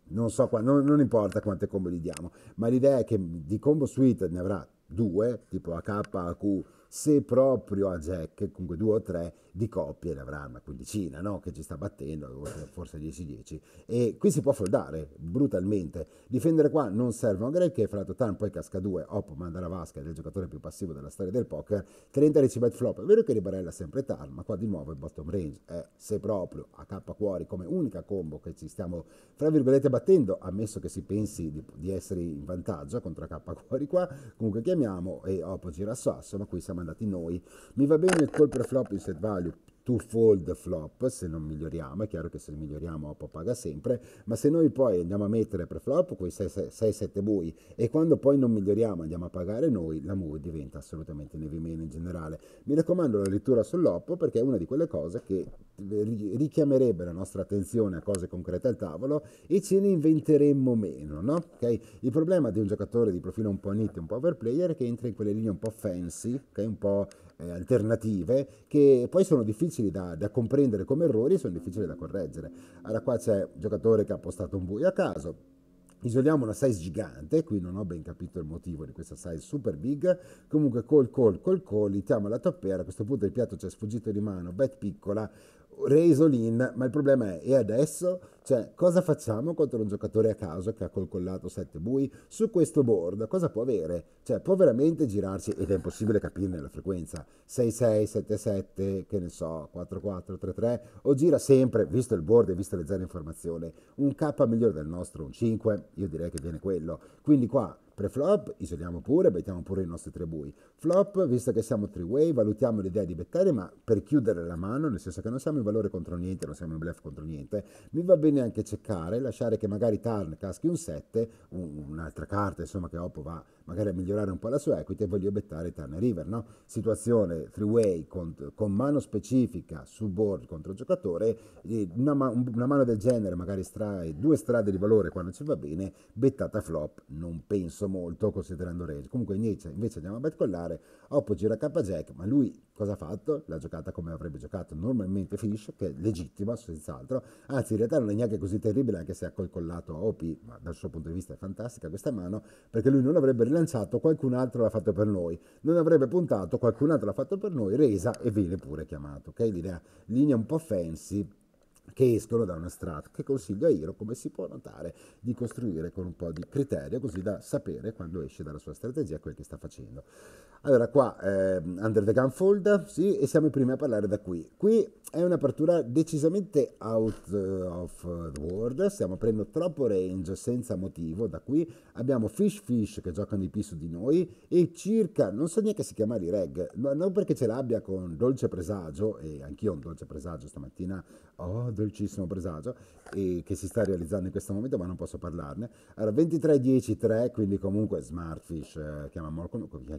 non so qua, non, non, importa quante combo gli diamo, ma l'idea è che di combo suite ne avrà due, tipo AK, AQ se proprio a Jack, comunque due o tre di coppie ne avrà una quindicina, no? che ci sta battendo, forse 10-10. E qui si può foldare brutalmente. Difendere qua non serve a granché, fra l'altro Tan poi casca 2, Oppo manda la vasca ed è il giocatore più passivo della storia del poker, 30 riceve flop. È vero che ribarella sempre Tan, ma qua di nuovo il bottom range è, eh, se proprio, a K cuori come unica combo che ci stiamo, fra virgolette, battendo, ammesso che si pensi di, di essere in vantaggio contro K cuori qua, comunque chiamiamo e Oppo gira a sasso, ma qui siamo mandati noi, mi va bene col preflop in set value to fold flop se non miglioriamo, è chiaro che se miglioriamo Oppo paga sempre, ma se noi poi andiamo a mettere flop quei 6-7 bui e quando poi non miglioriamo andiamo a pagare noi, la move diventa assolutamente nevi meno in generale. Mi raccomando la lettura sull'Oppo perché è una di quelle cose che richiamerebbe la nostra attenzione a cose concrete al tavolo e ce ne inventeremmo meno, no? Okay? Il problema di un giocatore di profilo un po' nit un po' overplayer è che entra in quelle linee un po' fancy, che okay? un po' eh, alternative che poi sono difficili da, da, comprendere come errori e sono difficili da correggere. Allora qua c'è un giocatore che ha postato un buio a caso, Isoliamo una size gigante, qui non ho ben capito il motivo di questa size super big, comunque col col col col, itiamo la toppera, a questo punto il piatto ci è sfuggito di mano, bet piccola, Raisolin, ma il problema è, e adesso? Cioè, cosa facciamo contro un giocatore a caso che ha col collato 7 bui su questo board? Cosa può avere? Cioè, può veramente girarci ed è impossibile capirne la frequenza. 6-6, 7-7, che ne so, 4-4, 3-3, o gira sempre, visto il board e vista le zone informazioni, un K migliore del nostro, un 5, io direi che viene quello. Quindi qua pre-flop, isoliamo pure, bettiamo pure i nostri tre bui. Flop, visto che siamo three way, valutiamo l'idea di bettare, ma per chiudere la mano, nel senso che non siamo in valore contro niente, non siamo in bluff contro niente, mi va bene anche ceccare, lasciare che magari Tarn caschi un 7, un'altra carta insomma che Oppo va magari a migliorare un po' la sua equity e voglio bettare Tana River, no? Situazione three-way con, con, mano specifica su board contro il giocatore, una, una mano del genere magari strae due strade di valore quando ci va bene, bettata flop, non penso molto considerando range. Comunque invece, invece andiamo a betcollare, Oppo gira K-Jack, ma lui cosa ha fatto? L'ha giocata come avrebbe giocato normalmente Fish, che è legittima senz'altro, anzi in realtà non è neanche così terribile anche se ha collato OP, ma dal suo punto di vista è fantastica questa mano, perché lui non avrebbe rilanciato, qualcun altro l'ha fatto per noi. Non avrebbe puntato, qualcun altro l'ha fatto per noi, resa e viene pure chiamato. Ok? Linea, linea un po' fancy, che escono da una strat che consiglio a Iro, come si può notare, di costruire con un po' di criterio, così da sapere quando esce dalla sua strategia quel che sta facendo. Allora qua, eh, Under the Gunfold, sì, e siamo i primi a parlare da qui. Qui è un'apertura decisamente out eh, of the world, stiamo prendendo troppo range senza motivo, da qui abbiamo Fish Fish che giocano di P su di noi e circa, non so neanche si chiama i reg, ma non perché ce l'abbia con Dolce Presagio, e anch'io ho un Dolce Presagio stamattina oh, dolcissimo presagio, che si sta realizzando in questo momento, ma non posso parlarne. Allora, 23-10-3, quindi comunque Smartfish, eh, chiamiamolo,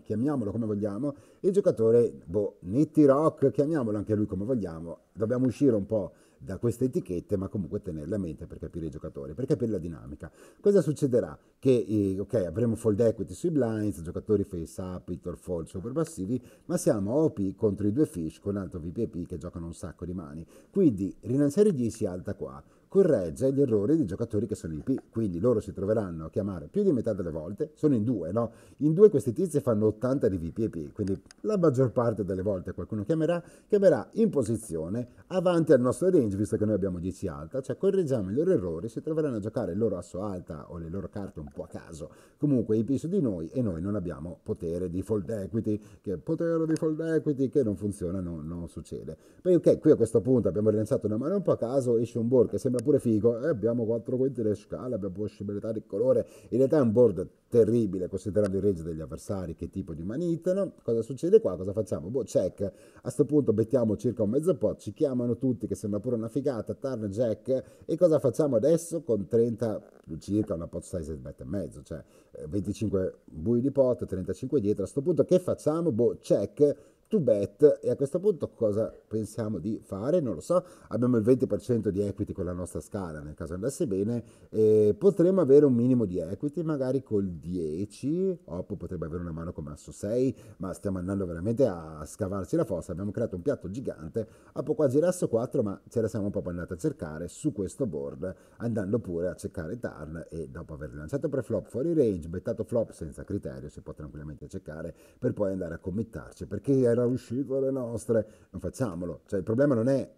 chiamiamolo, come vogliamo, il giocatore, boh, Nitti Rock, chiamiamolo anche lui come vogliamo, dobbiamo uscire un po' da queste etichette, ma comunque tenerle a mente per capire i giocatori, per capire la dinamica. Cosa succederà? Che eh, okay, avremo fold equity sui blinds, giocatori face up, hit or fold super passivi, ma siamo OP contro i due fish con alto VPP che giocano un sacco di mani. Quindi rilanciare 10 alta qua corregge gli errori dei giocatori che sono in P. Quindi loro si troveranno a chiamare più di metà delle volte, sono in due, no? In due questi tizi fanno 80 di VP e P, quindi la maggior parte delle volte qualcuno chiamerà, chiamerà in posizione avanti al nostro range, visto che noi abbiamo 10 alta, cioè correggiamo i loro errori, si troveranno a giocare il loro asso alta o le loro carte un po' a caso, comunque i P su di noi e noi non abbiamo potere di fold equity, che potere di fold equity che non funziona, non, non succede. Poi ok, qui a questo punto abbiamo rilanciato una mano un po' a caso, esce un board che sembra sembra pure figo. E eh, abbiamo quattro quinte di scale, abbiamo possibilità di colore. In realtà è un board terribile, considerando il range degli avversari, che tipo di manitano. Cosa succede qua? Cosa facciamo? Boh, check. A questo punto mettiamo circa un mezzo pot, ci chiamano tutti, che sembra pure una figata, turn jack. E cosa facciamo adesso con 30, circa una pot size di mette e mezzo, cioè 25 eh, bui di pot, 35 dietro. A questo punto che facciamo? Boh, check to bet e a questo punto cosa pensiamo di fare? Non lo so, abbiamo il 20% di equity con la nostra scala nel caso andasse bene, eh, potremmo avere un minimo di equity magari col 10, oppure potrebbe avere una mano come asso 6, ma stiamo andando veramente a scavarci la fossa, abbiamo creato un piatto gigante, Oppo quasi asso 4 ma ce la siamo proprio andati a cercare su questo board andando pure a cercare Tarn e dopo aver lanciato preflop fuori range, bettato flop senza criterio si può tranquillamente cercare per poi andare a committarci perché era uscito alle nostre, non facciamolo. Cioè, il problema non è,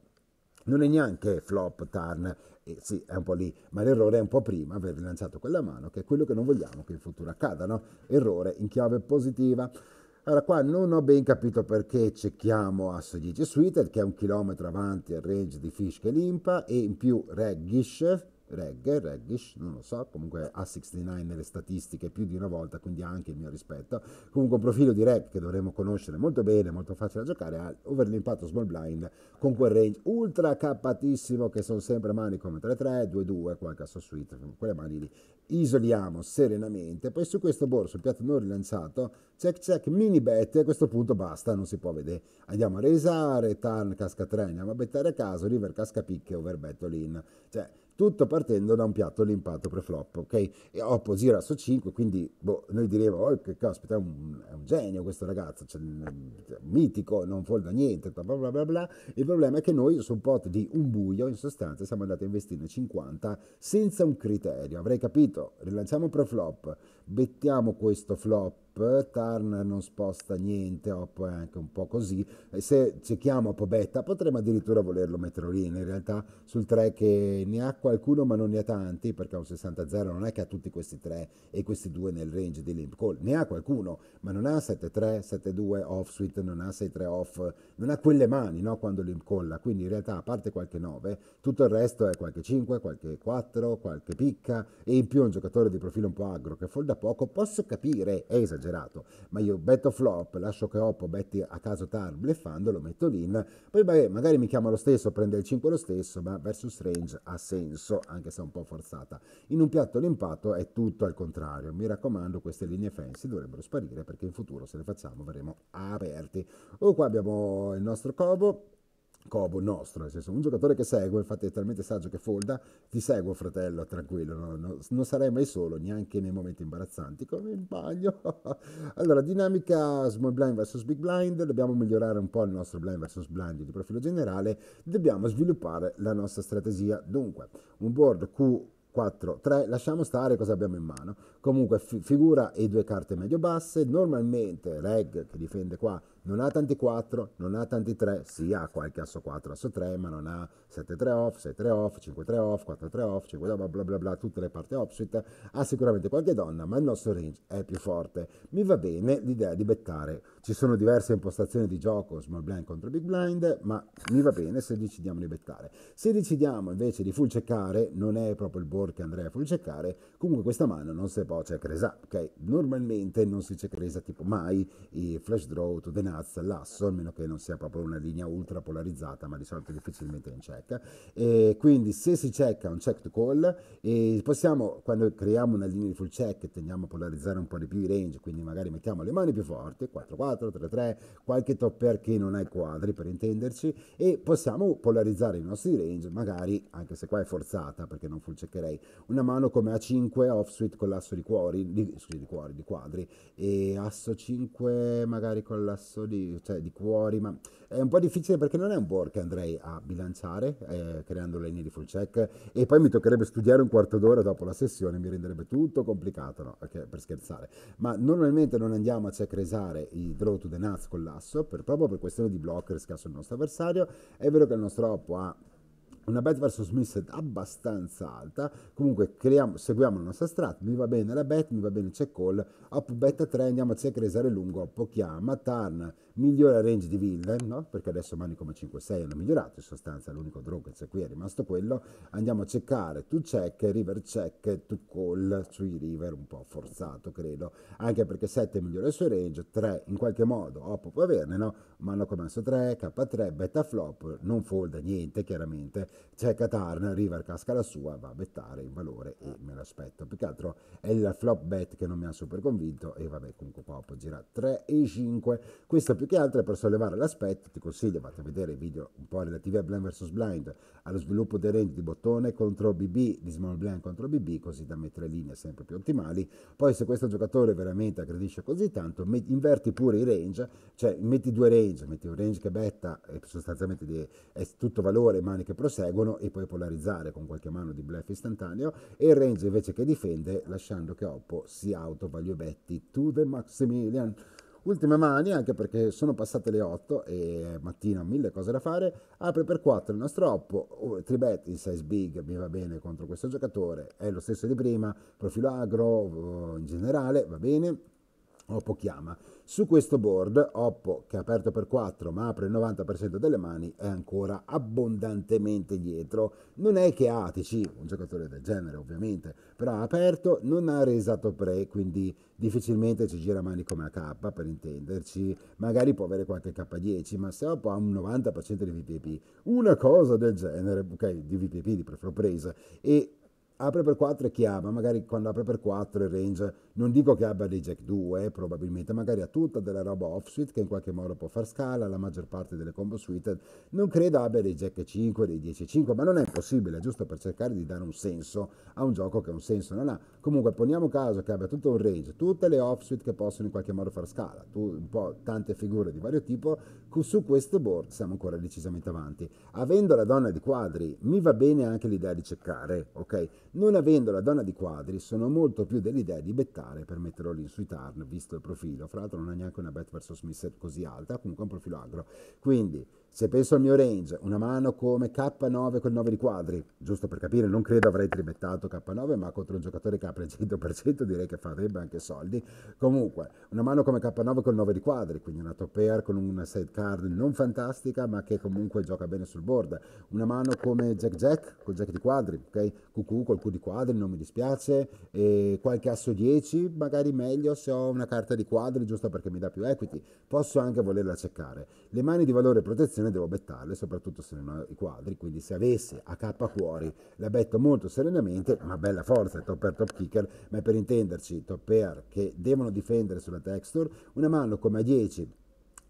non è neanche flop, turn, e eh, sì, è un po' lì, ma l'errore è un po' prima aver rilanciato quella mano, che è quello che non vogliamo che in futuro accada, no? Errore in chiave positiva. Allora qua non ho ben capito perché cecchiamo Asso 10 Suited, che è un chilometro avanti al range di Fischke Limpa, e in più Reggish, reggae, reggish, non lo so, comunque ha 69 nelle statistiche più di una volta, quindi ha anche il mio rispetto. Comunque un profilo di reg che dovremmo conoscere molto bene, molto facile da giocare, ha overlimpato small blind con quel range ultra cappatissimo che sono sempre mani come 3-3, 2-2, qualche so suite, quelle mani lì. Isoliamo serenamente, poi su questo board, sul piatto non rilanciato, check check mini bet, a questo punto basta, non si può vedere. Andiamo a resare, turn casca 3, andiamo a bettare a caso, river casca picche, overbet all in. Cioè, tutto partendo da un piatto limpato preflop, ok? E Oppo gira su 5, quindi boh, noi diremo, oh, che caspita, è un, è un genio questo ragazzo, cioè, mitico, non folda niente, bla bla bla bla. Il problema è che noi su un pot di un buio, in sostanza, siamo andati a investirne 50 senza un criterio. Avrei capito, rilanciamo preflop, mettiamo questo flop Tarn non sposta niente, hop oh, è anche un po' così. Se cerchiamo Pobetta potremmo addirittura volerlo mettere lì, in realtà sul 3 che ne ha qualcuno ma non ne ha tanti, perché un 60-0 non è che ha tutti questi 3 e questi 2 nel range di Limp Call, ne ha qualcuno, ma non ha 7-3, 7-2 off suite, non ha 6-3 off, non ha quelle mani no, quando Limp Colla. quindi in realtà a parte qualche 9, tutto il resto è qualche 5, qualche 4, qualche picca e in più un giocatore di profilo un po' agro che folda poco, posso capire, è esagerato esagerato, ma io betto flop, lascio che Oppo betti a caso TAR bleffando, lo metto l'in, poi beh, magari mi chiama lo stesso, prende il 5 lo stesso, ma versus range ha senso, anche se è un po' forzata. In un piatto l'impatto è tutto al contrario, mi raccomando queste linee fancy dovrebbero sparire perché in futuro se le facciamo verremo aperti. O oh, qua abbiamo il nostro cobo, Cobo nostro, nel senso un giocatore che segue, infatti è talmente saggio che folda, ti seguo fratello, tranquillo, no, no, non sarei mai solo, neanche nei momenti imbarazzanti, come bagno. allora, dinamica small blind versus big blind, dobbiamo migliorare un po' il nostro blind versus blind di profilo generale, dobbiamo sviluppare la nostra strategia. Dunque, un board Q 4, 3, lasciamo stare cosa abbiamo in mano. Comunque figura e due carte medio-basse, normalmente reg che difende qua non ha tanti 4, non ha tanti 3, sì ha qualche asso 4, asso 3, ma non ha 7 3 off, 6 3 off, 5 3 off, 4 3 off, 5 bla bla bla, bla tutte le parti offset, ha sicuramente qualche donna, ma il nostro range è più forte. Mi va bene l'idea di bettare, ci sono diverse impostazioni di gioco, small blind contro big blind, ma mi va bene se decidiamo di bettare. Se decidiamo invece di full checkare, non è proprio il board che andrei a full checkare, comunque questa mano non si può check resa, ok? Normalmente non si check resa tipo mai i flash draw to denaro Diaz-Lasso, meno che non sia proprio una linea ultra polarizzata, ma di solito è difficilmente in check. E quindi se si checka un check to call, possiamo, quando creiamo una linea di full check, tendiamo a polarizzare un po' di più i range, quindi magari mettiamo le mani più forti, 4-4, 3-3, qualche topper che non ha i quadri per intenderci, e possiamo polarizzare i nostri range, magari, anche se qua è forzata, perché non full checkerei, una mano come A5 offsuit con l'asso di cuori, di, scusi, di cuori, di quadri, e asso 5 magari con l'asso senso di, cioè, di, cuori, ma è un po' difficile perché non è un board che andrei a bilanciare eh, creando le linee di full check e poi mi toccherebbe studiare un quarto d'ora dopo la sessione, mi renderebbe tutto complicato, no? Okay, per scherzare. Ma normalmente non andiamo a check resare i draw to the nuts con l'asso per, proprio per questione di blocker scasso il nostro avversario. È vero che il nostro oppo ha una bet verso Smith abbastanza alta. Comunque creiamo, seguiamo la nostra strat. Mi va bene la bet, mi va bene c'è call. Up bet 3, andiamo a check resare lungo. Pocchiama, turn migliora range di Villain, no? perché adesso Manicom 5.6 hanno migliorato, in sostanza l'unico draw che c'è qui è rimasto quello, andiamo a cercare to check, river check, to call sui river, un po' forzato credo, anche perché 7 migliora il suo range, 3 in qualche modo Oppo può averne, no? ma hanno commesso 3, K3, beta flop, non folda niente chiaramente, c'è Katarn, river casca la sua, va a bettare in valore e me l'aspetto, più che altro è il flop bet che non mi ha super convinto e vabbè comunque qua Oppo gira 3 e 5, questo più che altro per sollevare l'aspetto, ti consiglio, vado a vedere i video un po' relativi a Blind vs Blind, allo sviluppo dei range di bottone contro BB, di Small Blind contro BB, così da mettere linee sempre più ottimali. Poi se questo giocatore veramente aggredisce così tanto, inverti pure i range, cioè metti due range, metti un range che betta, e sostanzialmente è tutto valore, mani che proseguono, e puoi polarizzare con qualche mano di bluff istantaneo, e il range invece che difende, lasciando che Oppo si betti to the Maximilian. Ultime mani, anche perché sono passate le 8 e mattina mille cose da fare, apre per 4 il nostro oppo, Tribet in size big mi va bene contro questo giocatore, è lo stesso di prima, profilo agro in generale, va bene. Oppo chiama. Su questo board Oppo, che ha aperto per 4 ma apre il 90% delle mani, è ancora abbondantemente dietro. Non è che ATC, un giocatore del genere ovviamente, però ha aperto, non ha resato pre, quindi difficilmente ci gira mani come AK per intenderci. Magari può avere qualche K10, ma se Oppo ha un 90% di VPP, una cosa del genere, ok, di VPP, di preferenza, e apre per 4 e chiama, magari quando apre per 4 il range non dico che abbia dei jack 2, eh, probabilmente magari ha tutta della roba off-suite che in qualche modo può far scala, la maggior parte delle combo suite non credo abbia dei jack 5, dei 10-5, ma non è impossibile, giusto per cercare di dare un senso a un gioco che un senso non ha. Comunque poniamo caso che abbia tutto un range, tutte le off-suite che possono in qualche modo far scala, tu, un po' tante figure di vario tipo, su questo board siamo ancora decisamente avanti. Avendo la donna di quadri mi va bene anche l'idea di ceccare, ok? Non avendo la donna di quadri sono molto più dell'idea di bettare fare per metterlo lì sui turn, visto il profilo. Fra l'altro non ha neanche una bet versus miss così alta, comunque è un profilo agro. Quindi se penso al mio range, una mano come K9 col 9 di quadri, giusto per capire, non credo avrei tribettato K9, ma contro un giocatore che apre il 100% direi che farebbe anche soldi. Comunque, una mano come K9 col 9 di quadri, quindi una top pair con una side card non fantastica, ma che comunque gioca bene sul board. Una mano come Jack Jack col Jack di quadri, ok? QQ col Q di quadri, non mi dispiace. E qualche asso 10, magari meglio se ho una carta di quadri, giusto perché mi dà più equity. Posso anche volerla cercare. Le mani di valore protezione situazione devo bettarle, soprattutto se non ho i quadri, quindi se avesse a K cuori la betto molto serenamente, una bella forza top pair top kicker, ma per intenderci top pair che devono difendere sulla texture, una mano come a 10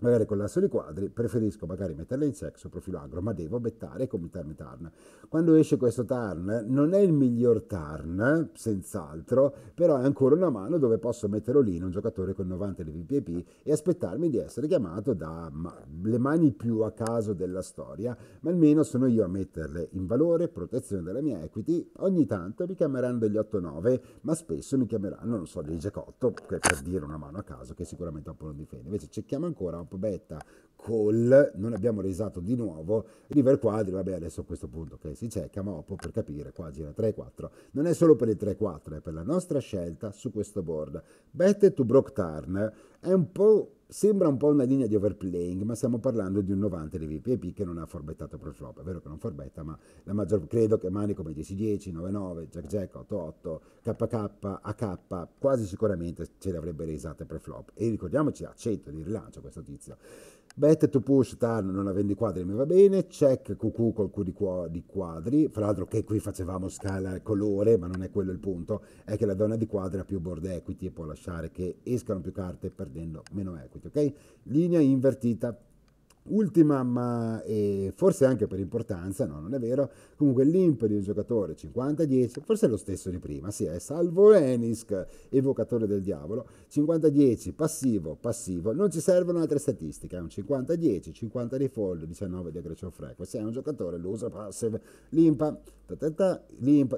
magari con l'asso dei quadri, preferisco magari metterla in sexo, profilo agro, ma devo bettare e committarmi tarn. Quando esce questo tarn, non è il miglior tarn, senz'altro, però è ancora una mano dove posso metterlo lì in un giocatore con 90 di VPP e aspettarmi di essere chiamato da ma- mani più a caso della storia, ma almeno sono io a metterle in valore, protezione della mia equity, ogni tanto mi chiameranno degli 8-9, ma spesso mi chiameranno, non so, dei Giacotto, per dire una mano a caso, che sicuramente un po' non difende, invece cerchiamo ancora un Pobetta Call, non abbiamo risato di nuovo, River Quadri, vabbè adesso a questo punto che si cerca Moppo per capire, qua gira 3-4, non è solo per il 3-4, è per la nostra scelta su questo board. Bette to Brock Tarn è un po' Sembra un po' una linea di overplaying, ma stiamo parlando di un 90 di VPP che non ha forbettato per flop. È vero che non forbetta, ma la maggior credo che mani come 10-10, 9-9, Jack Jack 8-8, KK, AK, quasi sicuramente ce le avrebbe risate per flop. E ricordiamoci, a 100 di rilancio questo tizio. Bet to push turn non avendo i quadri mi va bene, check QQ col Q di, qua, di quadri, fra l'altro che qui facevamo scala colore, ma non è quello il punto, è che la donna di quadri ha più board equity e può lasciare che escano più carte perdendo meno equity circuiti, ok? Linea invertita. Ultima, ma eh, forse anche per importanza, no, non è vero. Comunque l'imp di un giocatore 50-10, forse è lo stesso di prima, sì, è salvo Enisk, evocatore del diavolo. 50-10, passivo, passivo, non ci servono altre statistiche, è un 50-10, 50 di fold, 19 di aggression frequency, è un giocatore, l'usa passive, L'impa, ta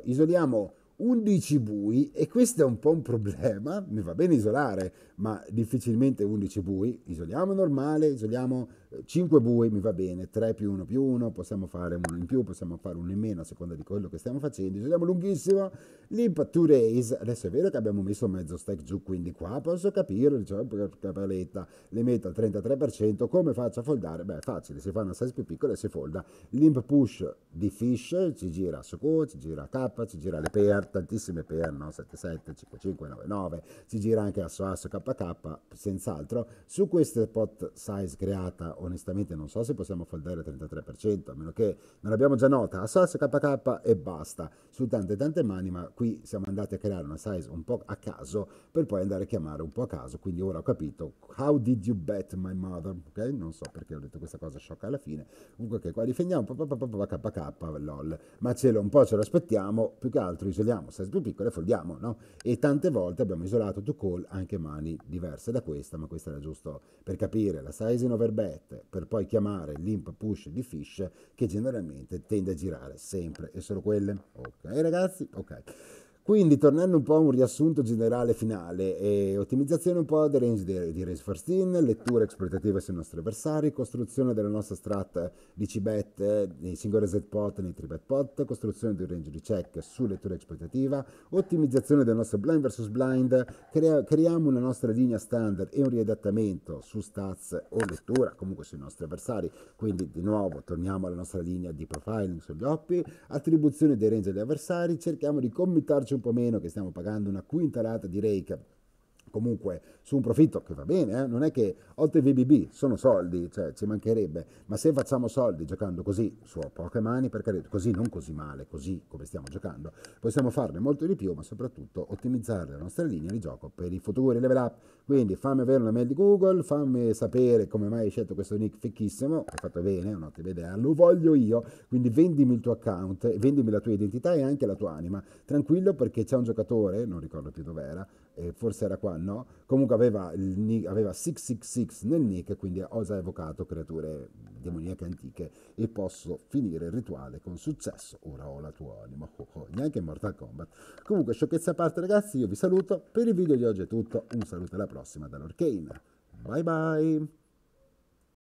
isoliamo 11 bui e questo è un po' un problema, mi va bene isolare, ma difficilmente 11 bui, isoliamo normale, isoliamo 5 bue mi va bene, 3 più 1 più 1, possiamo fare uno in più, possiamo fare uno in meno a seconda di quello che stiamo facendo, siamo lunghissimo, limp to raise, adesso è vero che abbiamo messo mezzo stack giù, quindi qua posso capire, cioè, per le metto al 33%, come faccio a foldare? Beh, facile, si fa una size più piccola e si folda, limp push di fish, ci gira su Q, ci gira K, ci gira le pair, tantissime pair, no? 77, 55, 99, ci gira anche asso asso KK, senz'altro, su queste pot size creata onestamente non so se possiamo foldare il 33%, a meno che non abbiamo già nota, a Assas KK e basta, su tante tante mani, ma qui siamo andati a creare una size un po' a caso per poi andare a chiamare un po' a caso, quindi ora ho capito how did you bet my mother, ok? Non so perché ho detto questa cosa sciocca alla fine, comunque che qua difendiamo KK, lol, ma ce l'ho un po' ce lo aspettiamo, più che altro isoliamo size più piccole e foldiamo, no? E tante volte abbiamo isolato to call anche mani diverse da questa, ma questa era giusto per capire, la size in overbet set per poi chiamare l'imp push di fish che generalmente tende a girare sempre e solo quelle. Ok ragazzi? Ok. Quindi, tornando un po' a un riassunto generale finale, eh, ottimizzazione un po' del range di, di race for in, letture exploitative sui nostri avversari, costruzione della nostra strat di c nei singoli set pot e nei 3 pot, costruzione di un range di check su lettura esploitativa, ottimizzazione del nostro blind versus blind, crea, creiamo una nostra linea standard e un riadattamento su stats o lettura, comunque sui nostri avversari. Quindi, di nuovo, torniamo alla nostra linea di profiling sugli OP, attribuzione dei range agli avversari, cerchiamo di committarci un un po' meno che stiamo pagando una quintalata di Reykjavik comunque su un profitto che va bene, eh? non è che oltre VBB sono soldi, cioè ci mancherebbe, ma se facciamo soldi giocando così su poche mani, per carità, così non così male, così come stiamo giocando, possiamo farne molto di più, ma soprattutto ottimizzare la nostra linea di gioco per i futuri level up. Quindi fammi avere una mail di Google, fammi sapere come mai hai scelto questo nick fichissimo, hai fatto bene, è un'ottima idea, lo voglio io, quindi vendimi il tuo account, vendimi la tua identità e anche la tua anima, tranquillo perché c'è un giocatore, non ricordo più dov'era, eh, forse era qua anno, comunque aveva, il, aveva 666 nel nick quindi ho già evocato creature demoniache antiche e posso finire il rituale con successo. Ora ho la tua anima, oh, oh. neanche in Mortal Kombat. Comunque, sciocchezza a parte ragazzi, io vi saluto, per il video di oggi è tutto, un saluto e alla prossima dall'Orcane. Bye bye!